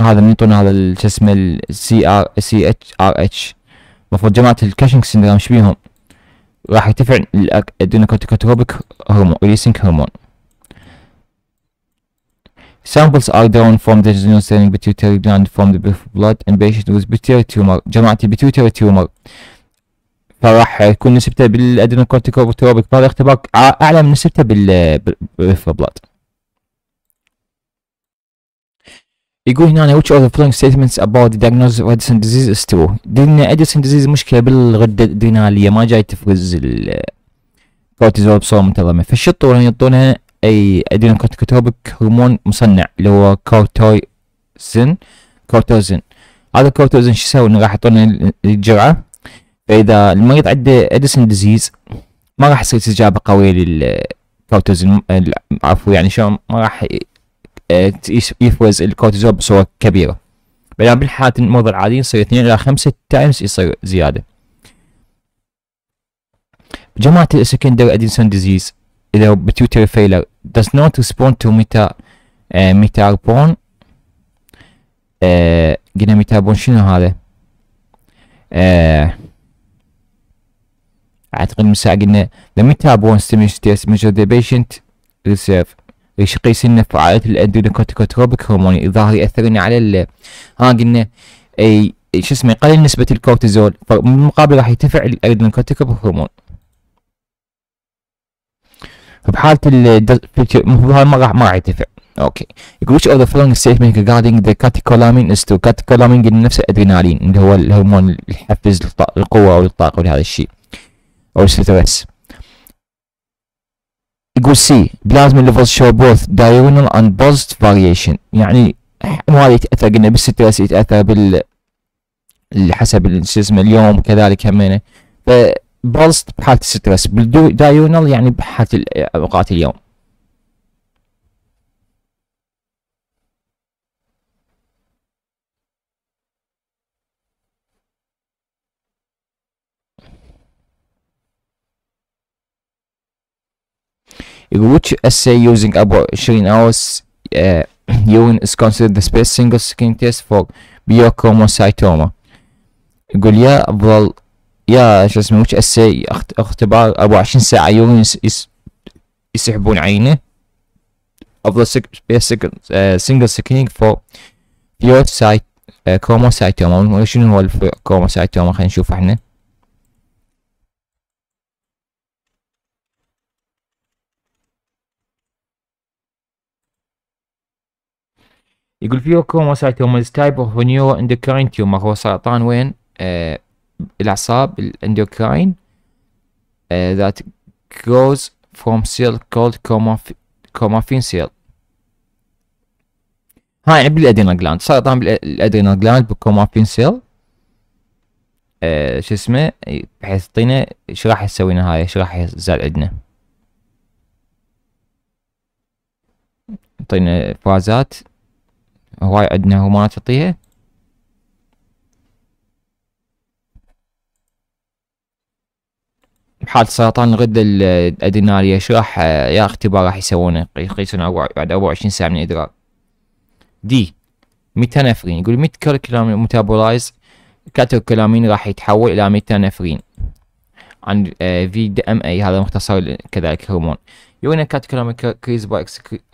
هذا من يعطونا هذا شو اسمه ال سي ار سي اتش ار اتش المفروض جماعة الكاشنج سندروم ايش بيهم؟ راح يرتفع الادونوكورتيكوتروبيك هرمون ريليسينج هرمون Samples are drawn from the genocellin pituitary gland from the blood in patients with pituitary tumor جماعة pituitary tumor فراح يكون نسبته بالادينوكورتيكوبتروبيك بهذا الاختبار اعلى من نسبته بالريفر بلاد يقول هنا which of the following statements about the diagnosis of Addison disease is true لأن Addison disease مشكلة بالغدة الأدرينالية ما جاي تفرز الكورتيزول بصورة منتظمة فالشطور يعطونها أي أدينوكورتيكوتروبيك هرمون مصنع اللي هو كورتوزن كورتوزن هذا الكورتوزن شو يسوي إنه راح يعطونا الجرعة فإذا المريض عنده أديسون ديزيز ما راح يصير استجابة قوية للكورتوزن عفوا يعني شلون ما راح آه، يفرز الكورتيزول بصورة كبيرة بينما بالحالات المرضى العاديين يصير اثنين إلى خمسة تايمز يصير زيادة. جماعة السكندري اديسون ديزيز اذا pituitary فيلر does not respond to meta آه ميتاربون آه قلنا ميتاربون شنو هذا؟ آه اعتقد من ساعة قلنا the metaborn stimulus measure the patient reserve ايش لنا فعالية الاندونيكوتيكوتروبيك هرموني الظاهر يأثرن على ال ها قلنا اي شو اسمه يقلل نسبة الكورتيزول فبالمقابل راح يرتفع الاندونيكوتيكوتروبيك هرمون بحاله المفروض هذا ما راح ما راح يرتفع اوكي يقول which of the following statements regarding the catecholamine is to catecholamine نفس الادرينالين اللي هو الهرمون اللي يحفز او والطاقة ولهذا الشيء او الستريس يقول سي بلازما ليفلز شو بوث diurnal and buzzed فاريشن يعني هذا يتاثر قلنا بالستريس يتاثر بال حسب شو اسمه اليوم كذلك همينه ف بلست بحالة الستريس بالدو دايونال يعني بحالة أوقات اليوم which essay using about 20 hours uh, urine is considered the best single skin test for biochromocytoma يقول يا أفضل يا شو اسمه وش اسي اختبار 24 ساعة يس يسحبون عينه افضل سنجل سكرينينج فور بيور سايت كروموسايتوما شنو هو الكروموسايتوما خلينا نشوف احنا يقول سايتوما is type of neuroendocrine tumor هو سرطان وين؟ آه الأعصاب الأندوكراين uh, that goes from cell called سيل cell هاي يعني بالادرينال جلاند سرطان بالادرينال جلاند بالكومافين سيل أه شو اسمه بحيث تعطينا ايش راح يسوي لنا هاي ايش راح يزال عندنا يعطينا فازات هواي عندنا هرمونات تعطيها بحالة سرطان الغدة الأدينالية شو راح آه، يا اختبار راح يسوونه يقيسون بعد 24 ساعة من الإدرار دي ميتانفرين يقول ميت كلام متابولايز كاتوكلامين راح يتحول إلى ميتانفرين عن في دي ام اي هذا مختصر كذلك هرمون يقولنا كاتوكلامين كريز باي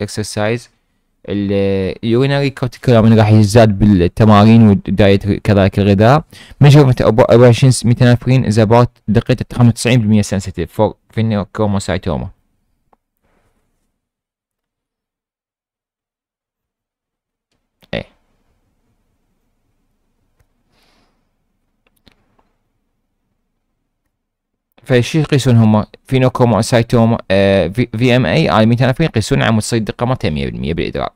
اكسرسايز اليورينري كورتيكولامين راح يزداد بالتمارين والدايت كذلك الغذاء measurement operations ميتانافرين is about دقيقة 95% sensitive for pheochromocytoma فشي يقيسون هم فينوكوما سايتوما آه في ام اي آه، اي ميتانافين يقيسون عمود صيد دقه مالته 100% بالادرار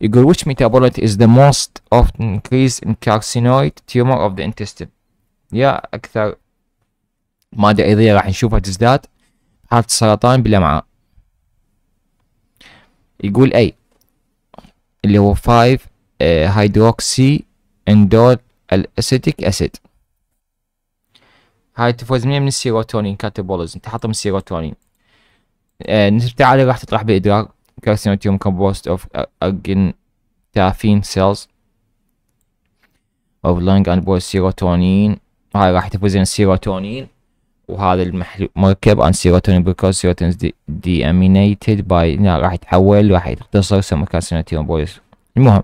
يقول which metabolite is the most often increase in carcinoid tumor of the intestine يا اكثر ماده ايضيه راح نشوفها تزداد حالة السرطان بالامعاء يقول اي اللي هو 5 هيدروكسي اندول الاسيتيك اسيد هاي تفوز منين من السيروتونين كاتابوليزم تحط من السيروتونين آه نسبة عالية راح تطرح بالإدراك كارسينوتيوم كومبوست اوف ارجن تافين سيلز اوف لونج اند بوست سيروتونين هاي راح تفوزين السيروتونين وهذا المركب عن سيروتونين بيكوز سيروتونين دي, دي امينيتد باي راح يتحول راح يختصر سمو كارسينوتيوم بوليس المهم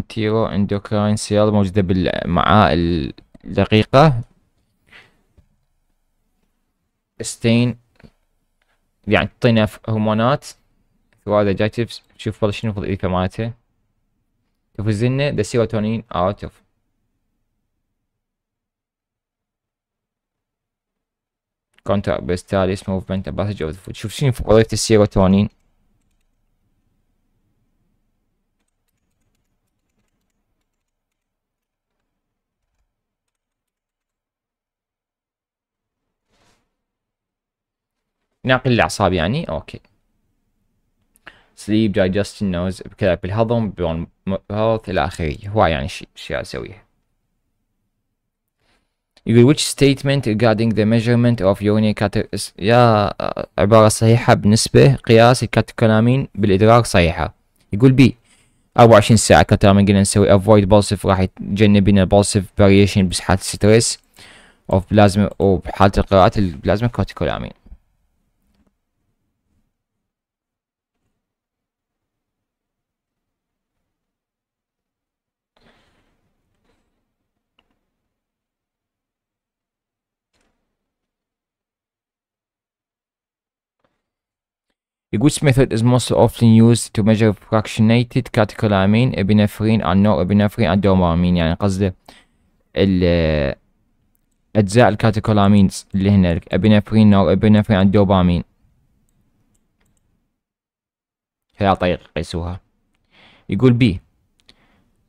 انتيرو اندوكراين سيل موجودة بالمعاء الدقيقة استين يعني تعطينا هرمونات ثوادجاتيفز شوف والله شنو الوظيفة مالتها تفوز لنا ذا سيروتونين اوت اوف كونتر بيستاليس موفمنت اباثج اوف شوف شنو وظيفة السيروتونين ناقل الاعصاب يعني اوكي سليب digestion نوز كذا بالهضم بون هوث الى اخره هواي يعني شيء اشياء اسويها يقول which statement regarding the measurement of urinary catechol يا عبارة صحيحة بالنسبة قياس الكاتكولامين بالإدراك صحيحة يقول بي 24 ساعة كاتيكولامين قلنا نسوي avoid pulsive راح يتجنب لنا pulsive variation بس حالة الستريس of plasma وبحالة القراءات البلازما كاتيكولامين which method is most often used to measure fractionated catecholamine epinephrine and norepinephrine and dopamine يعني قصده ال أجزاء الكاتيكولامينز اللي هنا نور ابينفرين عند دوبامين هيا طريقة يقيسوها يقول بي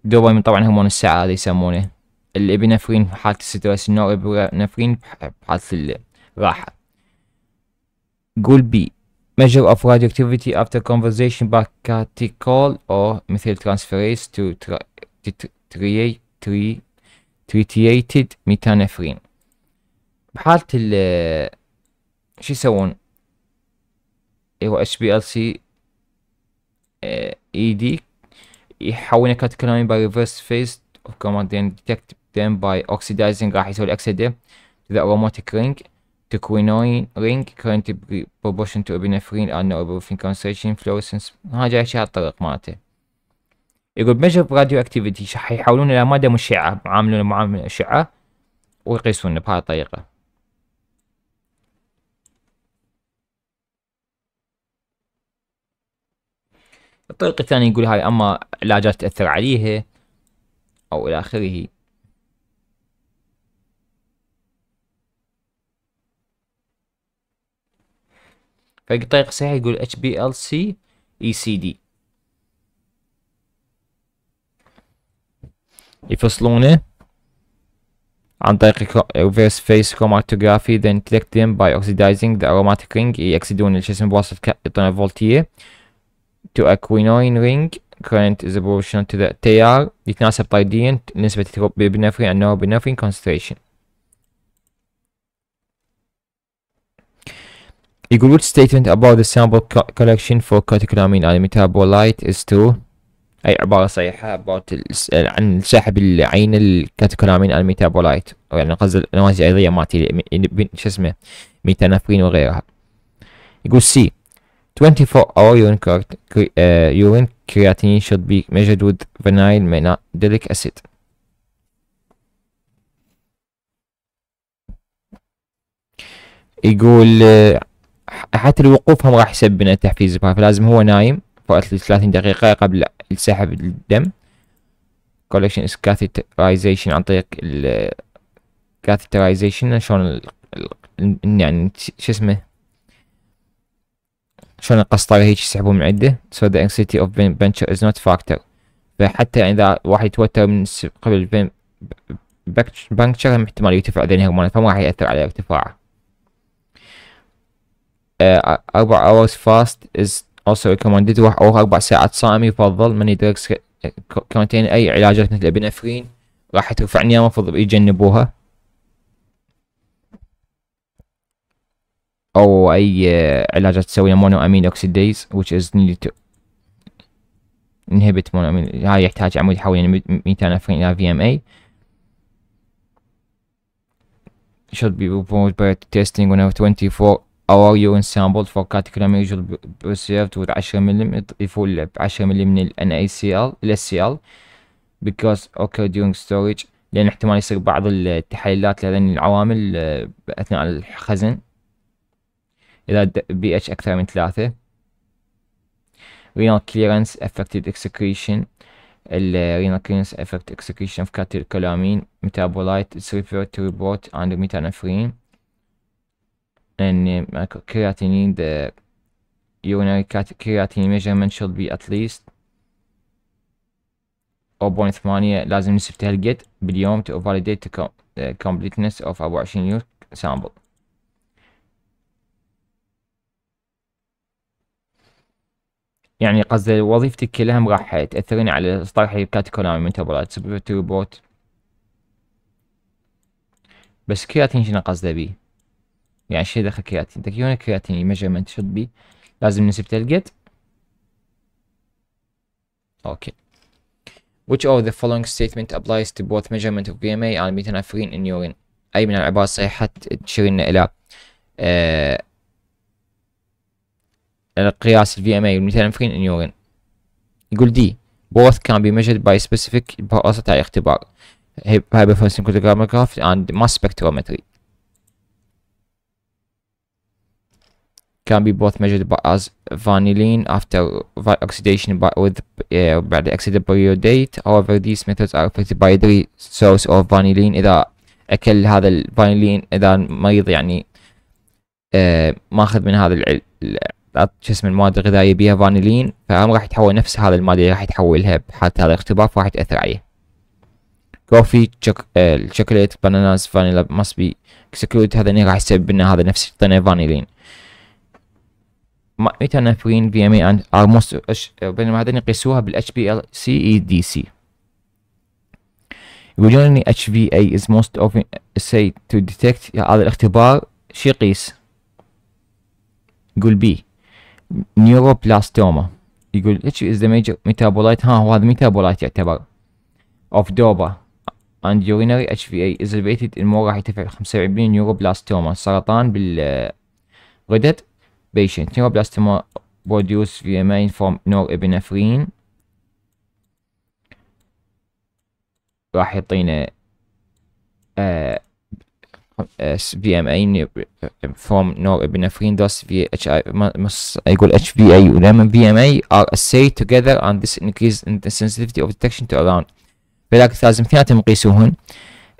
دوبامين طبعا هرمون السعادة يسمونه الابنفرين في حالة الستريس ابينفرين في حالة الراحة يقول بي measure of radioactivity after conversation by catechol or methyl transferase to tritiated tri بحالة ال شو يسوون هو اتش بي ال سي اي دي يحولون كاتكلامين باي ريفرس فيز of command then detect them by راح يسوي الاكسدة ذا اروماتيك رينج تكوينوين رينج current proportion to epinephrine are notable in concentration fluorescence هاجي شيء الطريق مالته يقول measure radio activity حيحولون الى ماده مشعه معاملون معامل اشعه ويقيسون بهاي الطريقه الطريقة الثانية يقول هاي أما علاجات تأثر عليها أو إلى آخره فالطريقة الصحيحة يقول اتش بي ال سي اي سي دي يفصلونه عن طريق reverse phase chromatography then detect them by oxidizing the aromatic ring يأكسدون الجسم بواسطة كأطنة فولتية to a quinoin ring current is proportional to the TR يتناسب طرديا نسبة البنفرين النور بنفرين concentration يقول which statement about the sample collection for catecholamine and metabolite is to أي عبارة صحيحة about عن سحب العين الكاتيكولامين and metabolite يعني قصد النوازل الأيضية مالتي شو اسمه ميتانافرين وغيرها يقول سي 24 hour urine, uh, urine creatinine should be measured with vinyl menadelic acid يقول حتى لو وقوفهم راح يسبب لنا تحفيز فلازم هو نايم فوق 30 دقيقة قبل السحب الدم كولكشن از كاثيترايزيشن عن طريق ال الكاثيترايزيشن شلون ال يعني شو اسمه شلون القسطرة هيك يسحبون من عنده so the anxiety of venture is not factor فحتى يعني اذا واحد يتوتر من قبل بنكتشر هم احتمال يرتفع ذيل هرمونات فما راح يأثر على ارتفاعه أربع hours fast is also recommended روح أروح أربع ساعات صائم يفضل من يدرس كونتين أي علاجات مثل الابنفرين راح ترفعني المفروض يجنبوها أو أي علاجات تسويها مونو أمين أوكسيديز which is needed to inhibit مونو أمين هاي يحتاج عمود حوالي ميتانافرين إلى VMA should be removed by testing on 24 او ار يو ان سامبل فور كاتيكولام يوجوال بريسيرفد وذ 10 ملم يفول ب 10 ملم من ال ان اي سي ال ال سي ال بيكوز اوكر during storage لان احتمال يصير بعض التحليلات لهذين العوامل آه، اثناء الخزن اذا بي اتش اكثر من ثلاثة renal clearance affected execution renal clearance affect execution of catecholamine metabolite is referred تو ريبورت under ميتانفرين and um, creatinine the urinary creatinine measurement should be at least 0.8 لازم نسف تهلجت باليوم to validate the completeness of 24 يو sample يعني قصدي وظيفتك كلها راح تأثرين على طرح كاتيكولامي ميتابولايت سبريتو بوت بس كرياتين شنو قصده بيه يعني شي دخل كرياتين تكوين الكرياتين measurement should be لازم نسب تلقيت اوكي Which of the following statement applies to both measurement of BMA and metanephrine in urine أي من العبارات الصحيحة تشير لنا إلى آه قياس ال VMA والميثانفرين in urine يقول دي both can be measured by specific process بواسطة الاختبار hyperfunctional chromatography and mass spectrometry can be both measured by, as vanillin after oxidation by, with uh, by the exit period date. However, these methods are affected by the source of vanillin إذا أكل هذا الفانيلين إذا المريض يعني ما آه، ماخذ من هذا العل المواد الغذائية بيها فانيلين فهم راح يتحول نفس هذا المادة راح يتحولها بحالة هذا الاختبار فراح تأثر عليه. كوفي الشوكولات باناناز فانيلا ماست بي اكسكلود هذا راح يسبب لنا هذا نفس طنا فانيلين. ميتانافرين في ام اي اند ار موست بينما هذين يقيسوها بالاتش بي ال سي اي دي سي يقولون ان اتش في اي از موست اوف سي تو ديتكت هذا الاختبار شو يقيس؟ يقول بي نيوروبلاستوما يقول اتش از ذا ميجر ميتابولايت ها هو هذا ميتابولايت يعتبر of DOPA and urinary HVA is elevated in more راح يرتفع 75 نيوروبلاستوما سرطان بالغدد patient. Neuroblastoma produce via main from norepinephrine راح يعطينا في ام اي فروم نور ابنفرين دوس في اتش اي مص يقول اتش في اي ولما في ام اي ار اس اي توجذر اند ذس انكريز ان the sensitivity of detection to around فلذلك لازم اثنيناتهم نقيسوهن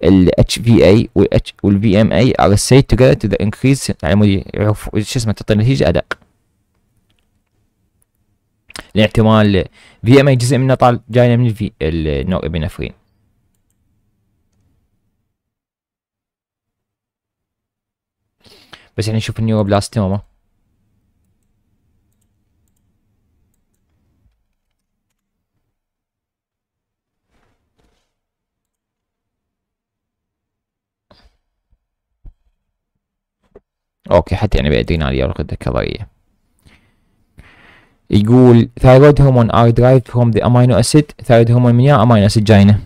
ال HVA وال H وال VMA are said together to the increase يعني يعرفوا شو اسمه تعطي نتيجة أداء. الاحتمال VMA جزء منه طال جاينا من الفي النورابينفرين. بس يعني نشوف النيوروبلاستوما اوكي حتى يعني بايدينا على الياقوت الكظريه يقول ثايرويد هرمون ار درايفد فروم ذا امينو اسيد ثايرويد هرمون من يا امينو اسيد جاينا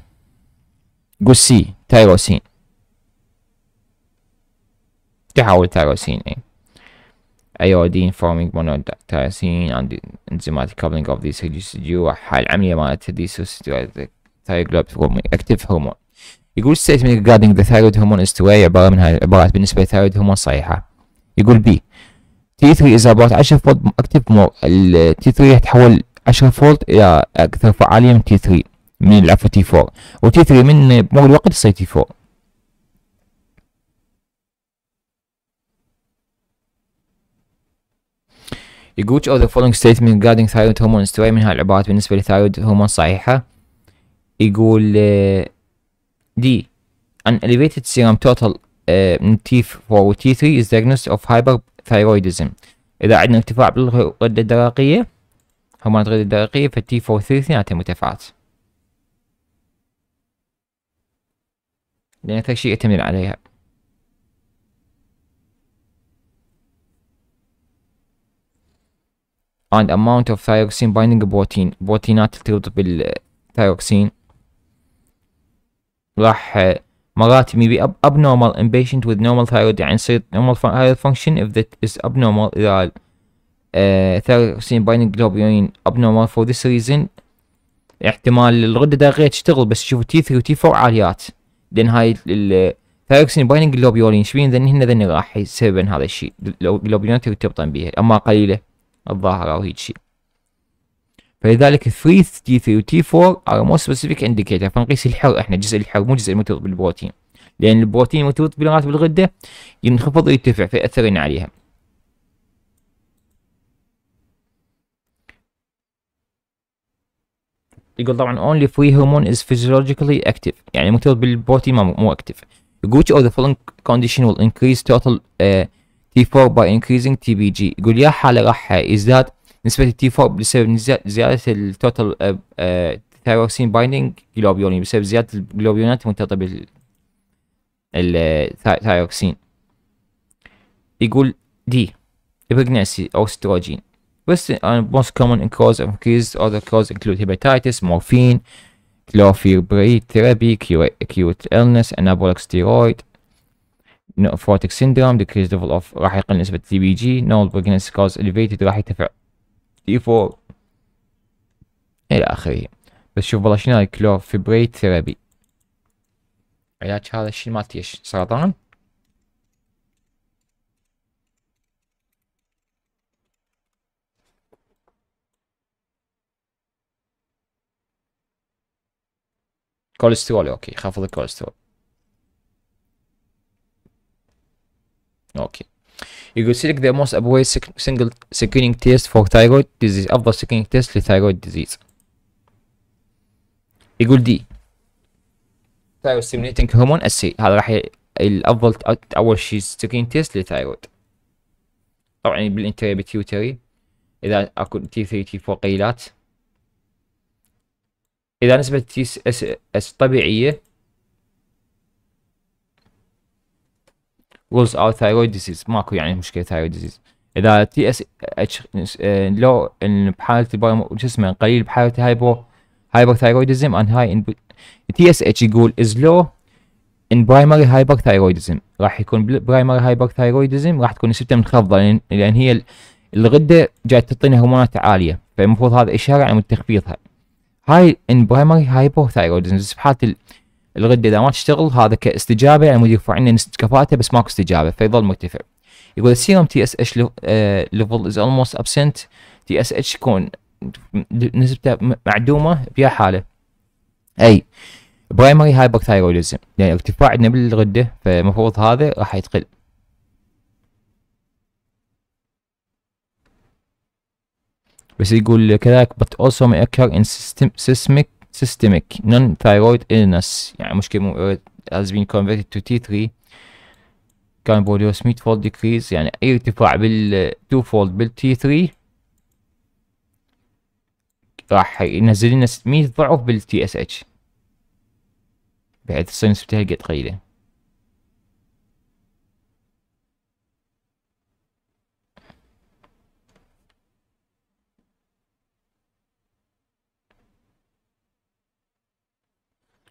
يقول سي تايروسين تحول تايروسين اي ايودين فورمينج تايروسين forming monotyrosine and enzymatic coupling of these حال العملية مالت ديسوسيتيوز thyroid هرمون active هرمون يقول statement regarding the thyroid hormone is to عبارة من هاي العبارات بالنسبة للثايرويد هرمون صحيحة يقول بي تي 3 إذا بعت 10 فولت أكتف مور ال تي 3 هتحول 10 فولت إلى أكثر فعالية من تي 3 من عفوا تي 4 وتي 3 من مر الوقت تصير تي 4 يقول which of the following statement regarding thyroid hormones توعي من هالعبارات بالنسبة للثايرويد هرمون صحيحة يقول دي ان اليفيتد serum توتال T4 و T3 is diagnosis of hyperthyroidism إذا عندنا ارتفاع بالغدة الدرقية هرمونات الغدة الدرقية ف T4 و T3 اثنيناتهم مرتفعات لأن أكثر شيء يعتمد عليها and amount of thyroxine binding protein بروتينات ترتبط بالثيروكسين راح مرات بي اب نورمال ان بيشنت with normal thyroid يعني يصير نورمال ثايرويد فانكشن اف ذات از اب نورمال إذا thyroxine binding اب نورمال فور ذس ريزن احتمال الغدة الدرقية تشتغل بس شوفوا تي 3 وتي 4 عاليات لأن هاي الثايروكسين بايننج جلوبيولين شبين ذن هن ذن راح يسببن هذا الشيء لو جلوبيولين ترتبطن بيها أما قليلة الظاهرة أو هيك شيء فلذلك 3 t 3 و t 4 are more specific indicator فنقيس الحر احنا جزء الحر مو جزء المرتبط بالبروتين لان البروتين المرتبط بالراتب بالغده ينخفض ويرتفع فيأثرين عليها يقول طبعا only free hormone is physiologically active يعني المرتبط بالبروتين مو اكتف يقول which of the following condition will increase total uh, T4 by increasing TBG يقول يا حالة راح يزداد نسبة التي 4 بسبب زيادة التوتال ثايروكسين بايندينج جلوبيولين بسبب زيادة الجلوبيولينات المرتبطة بال الثايروكسين يقول دي pregnancy أو استروجين بس most common cause of increased other cause include hepatitis, morphine, chlorpyrifos therapy, acute illness, anabolic steroid, nephrotic syndrome, decreased level of راح يقل نسبة TBG, no pregnancy cause elevated راح يرتفع ديفولت الى اخره بس شوف والله شنو هاي فيبريت ثيرابي علاج هذا الشيء مالت ايش سرطان كوليسترول اوكي خفض الكوليسترول اوكي يقول select the most appropriate single screening test for thyroid disease افضل screening test لثايرويد ديزيز يقول دي thyroid stimulating hormone السي هذا راح الافضل اول شيء سكرين تيست لثايرويد طبعا بالانتري بتيوتري اذا اكو تي 3 تي 4 قليلات اذا نسبه تي اس اس طبيعيه rules out thyroid disease ماكو يعني مشكله thyroid disease اذا تي اس اتش لو ان بحاله شو اسمه قليل بحاله هايبو hyperthyroidism and high in تي اس اتش يقول is low in primary hyperthyroidism راح يكون primary hyperthyroidism راح تكون نسبته منخفضه لان, لأن هي الغده جاي تعطينا هرمونات عاليه فالمفروض هذا اشاره عن تخفيضها هاي ان برايمري هايبوثايرودزم بس بحاله الغده اذا ما تشتغل هذا كاستجابه يعني يرفع نسبه كفاءته بس ماكو استجابه فيظل مرتفع يقول السيروم تي اس اتش ليفل از اولموست ابسنت تي اس اتش يكون نسبته معدومه بيا حاله اي برايمري ثايرويدزم يعني ارتفاع عندنا بالغده فالمفروض هذا راح يتقل بس يقول كذلك but also may occur in systemic systemic non-thyroid illness يعني مشكلة has been converted to T3 كاربوليوس 100 fold decrease يعني أي ارتفاع بال 2 fold بال T3 راح ينزل لنا 100 ضعف بال TSH بحيث تصير نسبتها قد قليلة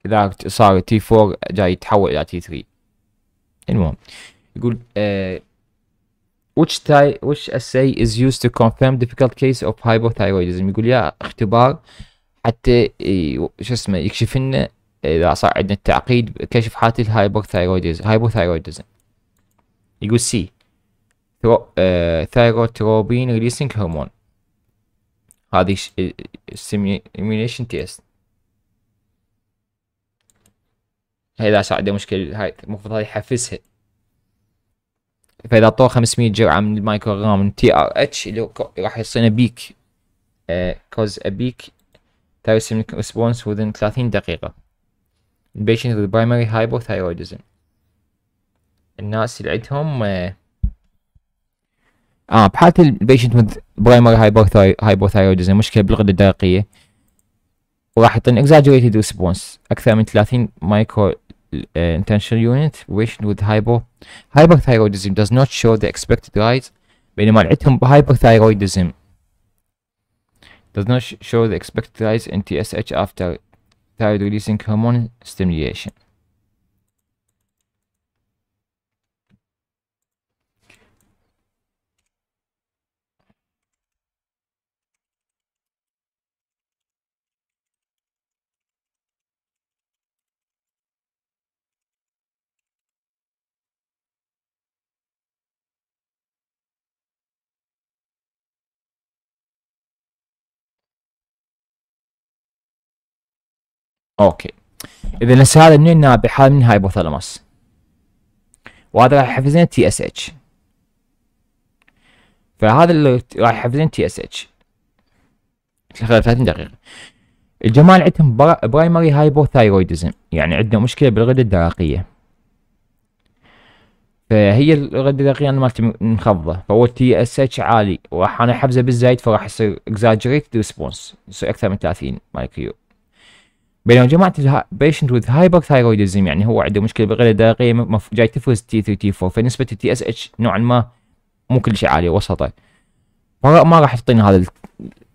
اذا صار تي 4 جاي يتحول الى تي 3 المهم يقول uh, which type which essay is used to confirm difficult case of hypothyroidism يقول يا اختبار حتى شو اسمه يكشف لنا اذا صار عندنا التعقيد كشف حالة الهايبوثايرويدزم هايبوثايرويدزم يقول سي ثايروتروبين ريليسنج هرمون هذه سيميوليشن تيست آه، هاي اذا عنده مشكله هاي المفروض هذا يحفزها فاذا طور 500 جرعه من المايكروغرام من تي ار اتش اللي راح يصير بيك كوز ابيك thyrocytinic آه، response within 30 دقيقه البيشنت وذ برايمري هايبوثايرويدزم الناس اللي عندهم اه, آه، بحالة البيشنت وذ برايمري هايبوثايرويدزم مشكلة بالغدة الدرقية وراح يعطيني exaggerated response أكثر من 30 micro uh, intention unit patient with hypo hyperthyroidism does not show the expected rise بينما اللي hyperthyroidism does not show the expected rise in TSH after thyroid releasing hormone stimulation اوكي اذا هسه هذا منين نابع؟ هذا من هايبوثالاموس وهذا راح يحفزين تي اس اتش فهذا اللي راح يحفزين تي اس اتش خلال 30 دقيقة الجمال عندهم برايمري هايبوثايرويدزم يعني عندنا مشكلة بالغدة الدرقية فهي الغدة الدرقية انا مالتي منخفضة فهو تي اس اتش عالي وراح انا حفزه بالزايد فراح يصير اكزاجريت ريسبونس يصير اكثر من 30 مايكرو بينما جماعة البيشنت وذ هايبر ثايرويدزم يعني هو عنده مشكلة بالغدة الدرقية جاي تفرز تي 3 تي 4 فنسبة التي اس اتش نوعا ما مو كلش عالية وسطة ما راح تعطينا هذا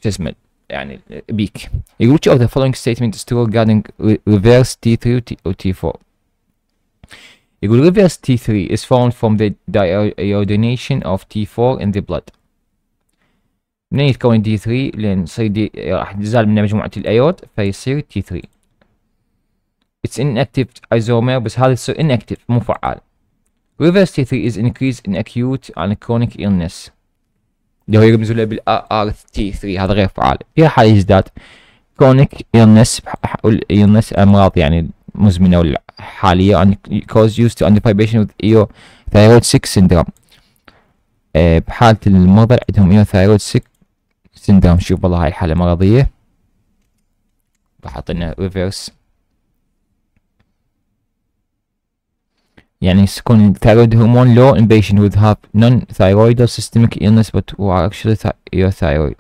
شو اسمه يعني بيك يقول which of the following statement is true regarding reverse T3 or T4 يقول reverse T3 is found from the diiodination of T4 in the blood منين يتكون D3 لان يصير راح تزال منه مجموعة الايود فيصير T3 It's inactive isomer بس هذا يصير inactive مو فعال. Reverse T3 is increased in acute and chronic illness. اللي هو يرمز له بال rrt 3 هذا غير فعال. في حال يزداد chronic illness illness أمراض يعني مزمنة حاليه and cause used to under vibration with thyroid 6 syndrome. بحالة المرضى عندهم thyroid 6 syndrome شوف والله هاي الحالة مرضية. راح اعطينا reverse يعني يكون thyroid هرمون low in patient with have non-thyroidal systemic illness but who are actually th your thyroid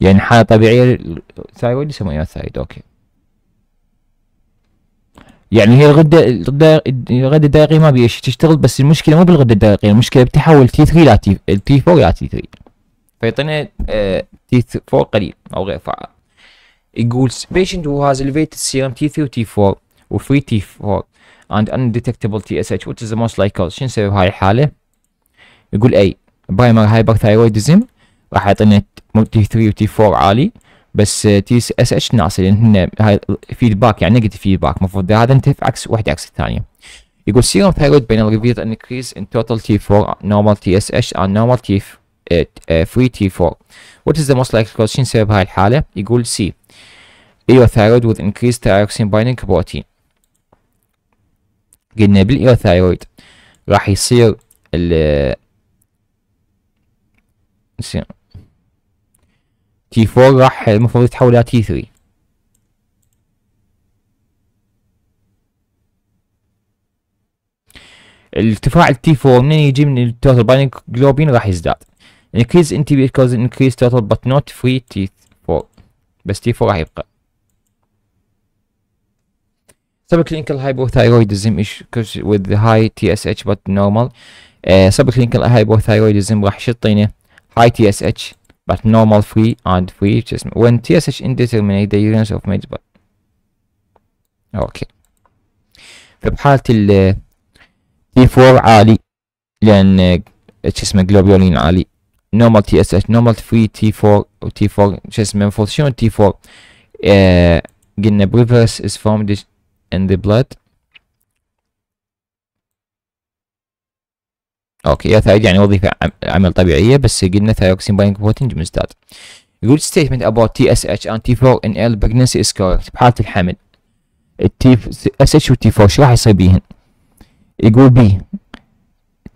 يعني حالة طبيعية الثايرويد يسمونها ثايرويد اوكي يعني هي الغدة الغدة الدرقية ما بيش تشتغل بس المشكلة مو بالغدة الدرقية المشكلة بتحول تي 3 لا تي 4 لا تي 3 فيعطينا آه، تي 4 قليل او غير فعال يقول patient who has elevated serum T3 و T4 و free T4 and undetectable TSH which is the most likely cause شو نسوي هاي الحالة؟ يقول A primary hyperthyroidism راح يعطينا T3 و T4 عالي بس TSH ناقص لان هنا هاي فيدباك يعني نيجاتيف فيدباك المفروض هذا انت في عكس واحده عكس الثانيه يقول سيروم ثايرويد بينال ريفيرد increase in total t 4 normal TSH and normal t نورمال 3 تي 4 What is the most likely causation سبب هاي الحالة؟ يقول C Eothyroid with increased thyroxine binding protein قلنا بالإيوثايرويد راح يصير ال تي 4 راح المفروض يتحول الي تي 3 الارتفاع t 4 من يجي من التوتال بايننج جلوبين راح يزداد increase NTB cause increase total but not free T4 بس T4 هيبقى subclinical hypothyroidism occurs with the high TSH but normal uh, subclinical hypothyroidism راح يعطينا high TSH but normal free and free just when TSH indeterminate the urines of meds but اوكي فبحالة ال T4 عالي لأن شو اسمه جلوبولين عالي normal تي اس اتش normal 3 تي 4 وتي 4 شو اسمه المفروض شنو تي 4 قلنا بريفرس is formed in the blood اوكي يا ثايد يعني وظيفه عمل طبيعيه بس قلنا ثايروكسين باينج بروتين مزداد يقول statement about TSH ان T4 ان ال pregnancy is correct بحالة الحمل التي SH و T4 شو راح يصير بيهن؟ يقول B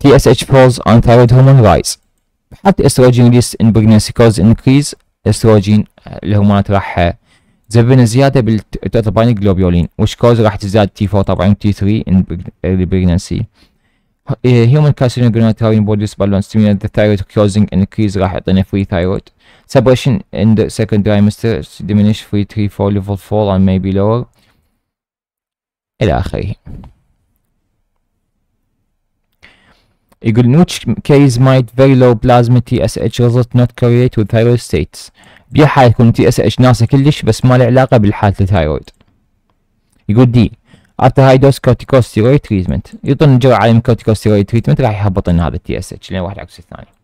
TSH falls on thyroid hormone rise بحالة الاستروجين ريليس ان بريجنسي كوز انكريز الاستروجين الهرمونات راح تسبب زيادة بالتوتاباين جلوبيولين which كوز راح تزداد تي 4 طبعا تي 3 ان بريجنسي human calcinogranatory bodies balance stimulate the thyroid causing increase راح يعطينا free thyroid separation in the second trimester diminish free 3 4 level 4 and maybe lower الى اخره يقول in which case might very low plasma TSH result not correlate with thyroid states بأي حالة يكون TSH ناقصة كلش بس ما له علاقة بالحالة الثايرويد يقول دي after high dose corticosteroid treatment يعطون جرعة من corticosteroid treatment راح يهبط لنا هذا التي اس اتش لان واحد عكس الثاني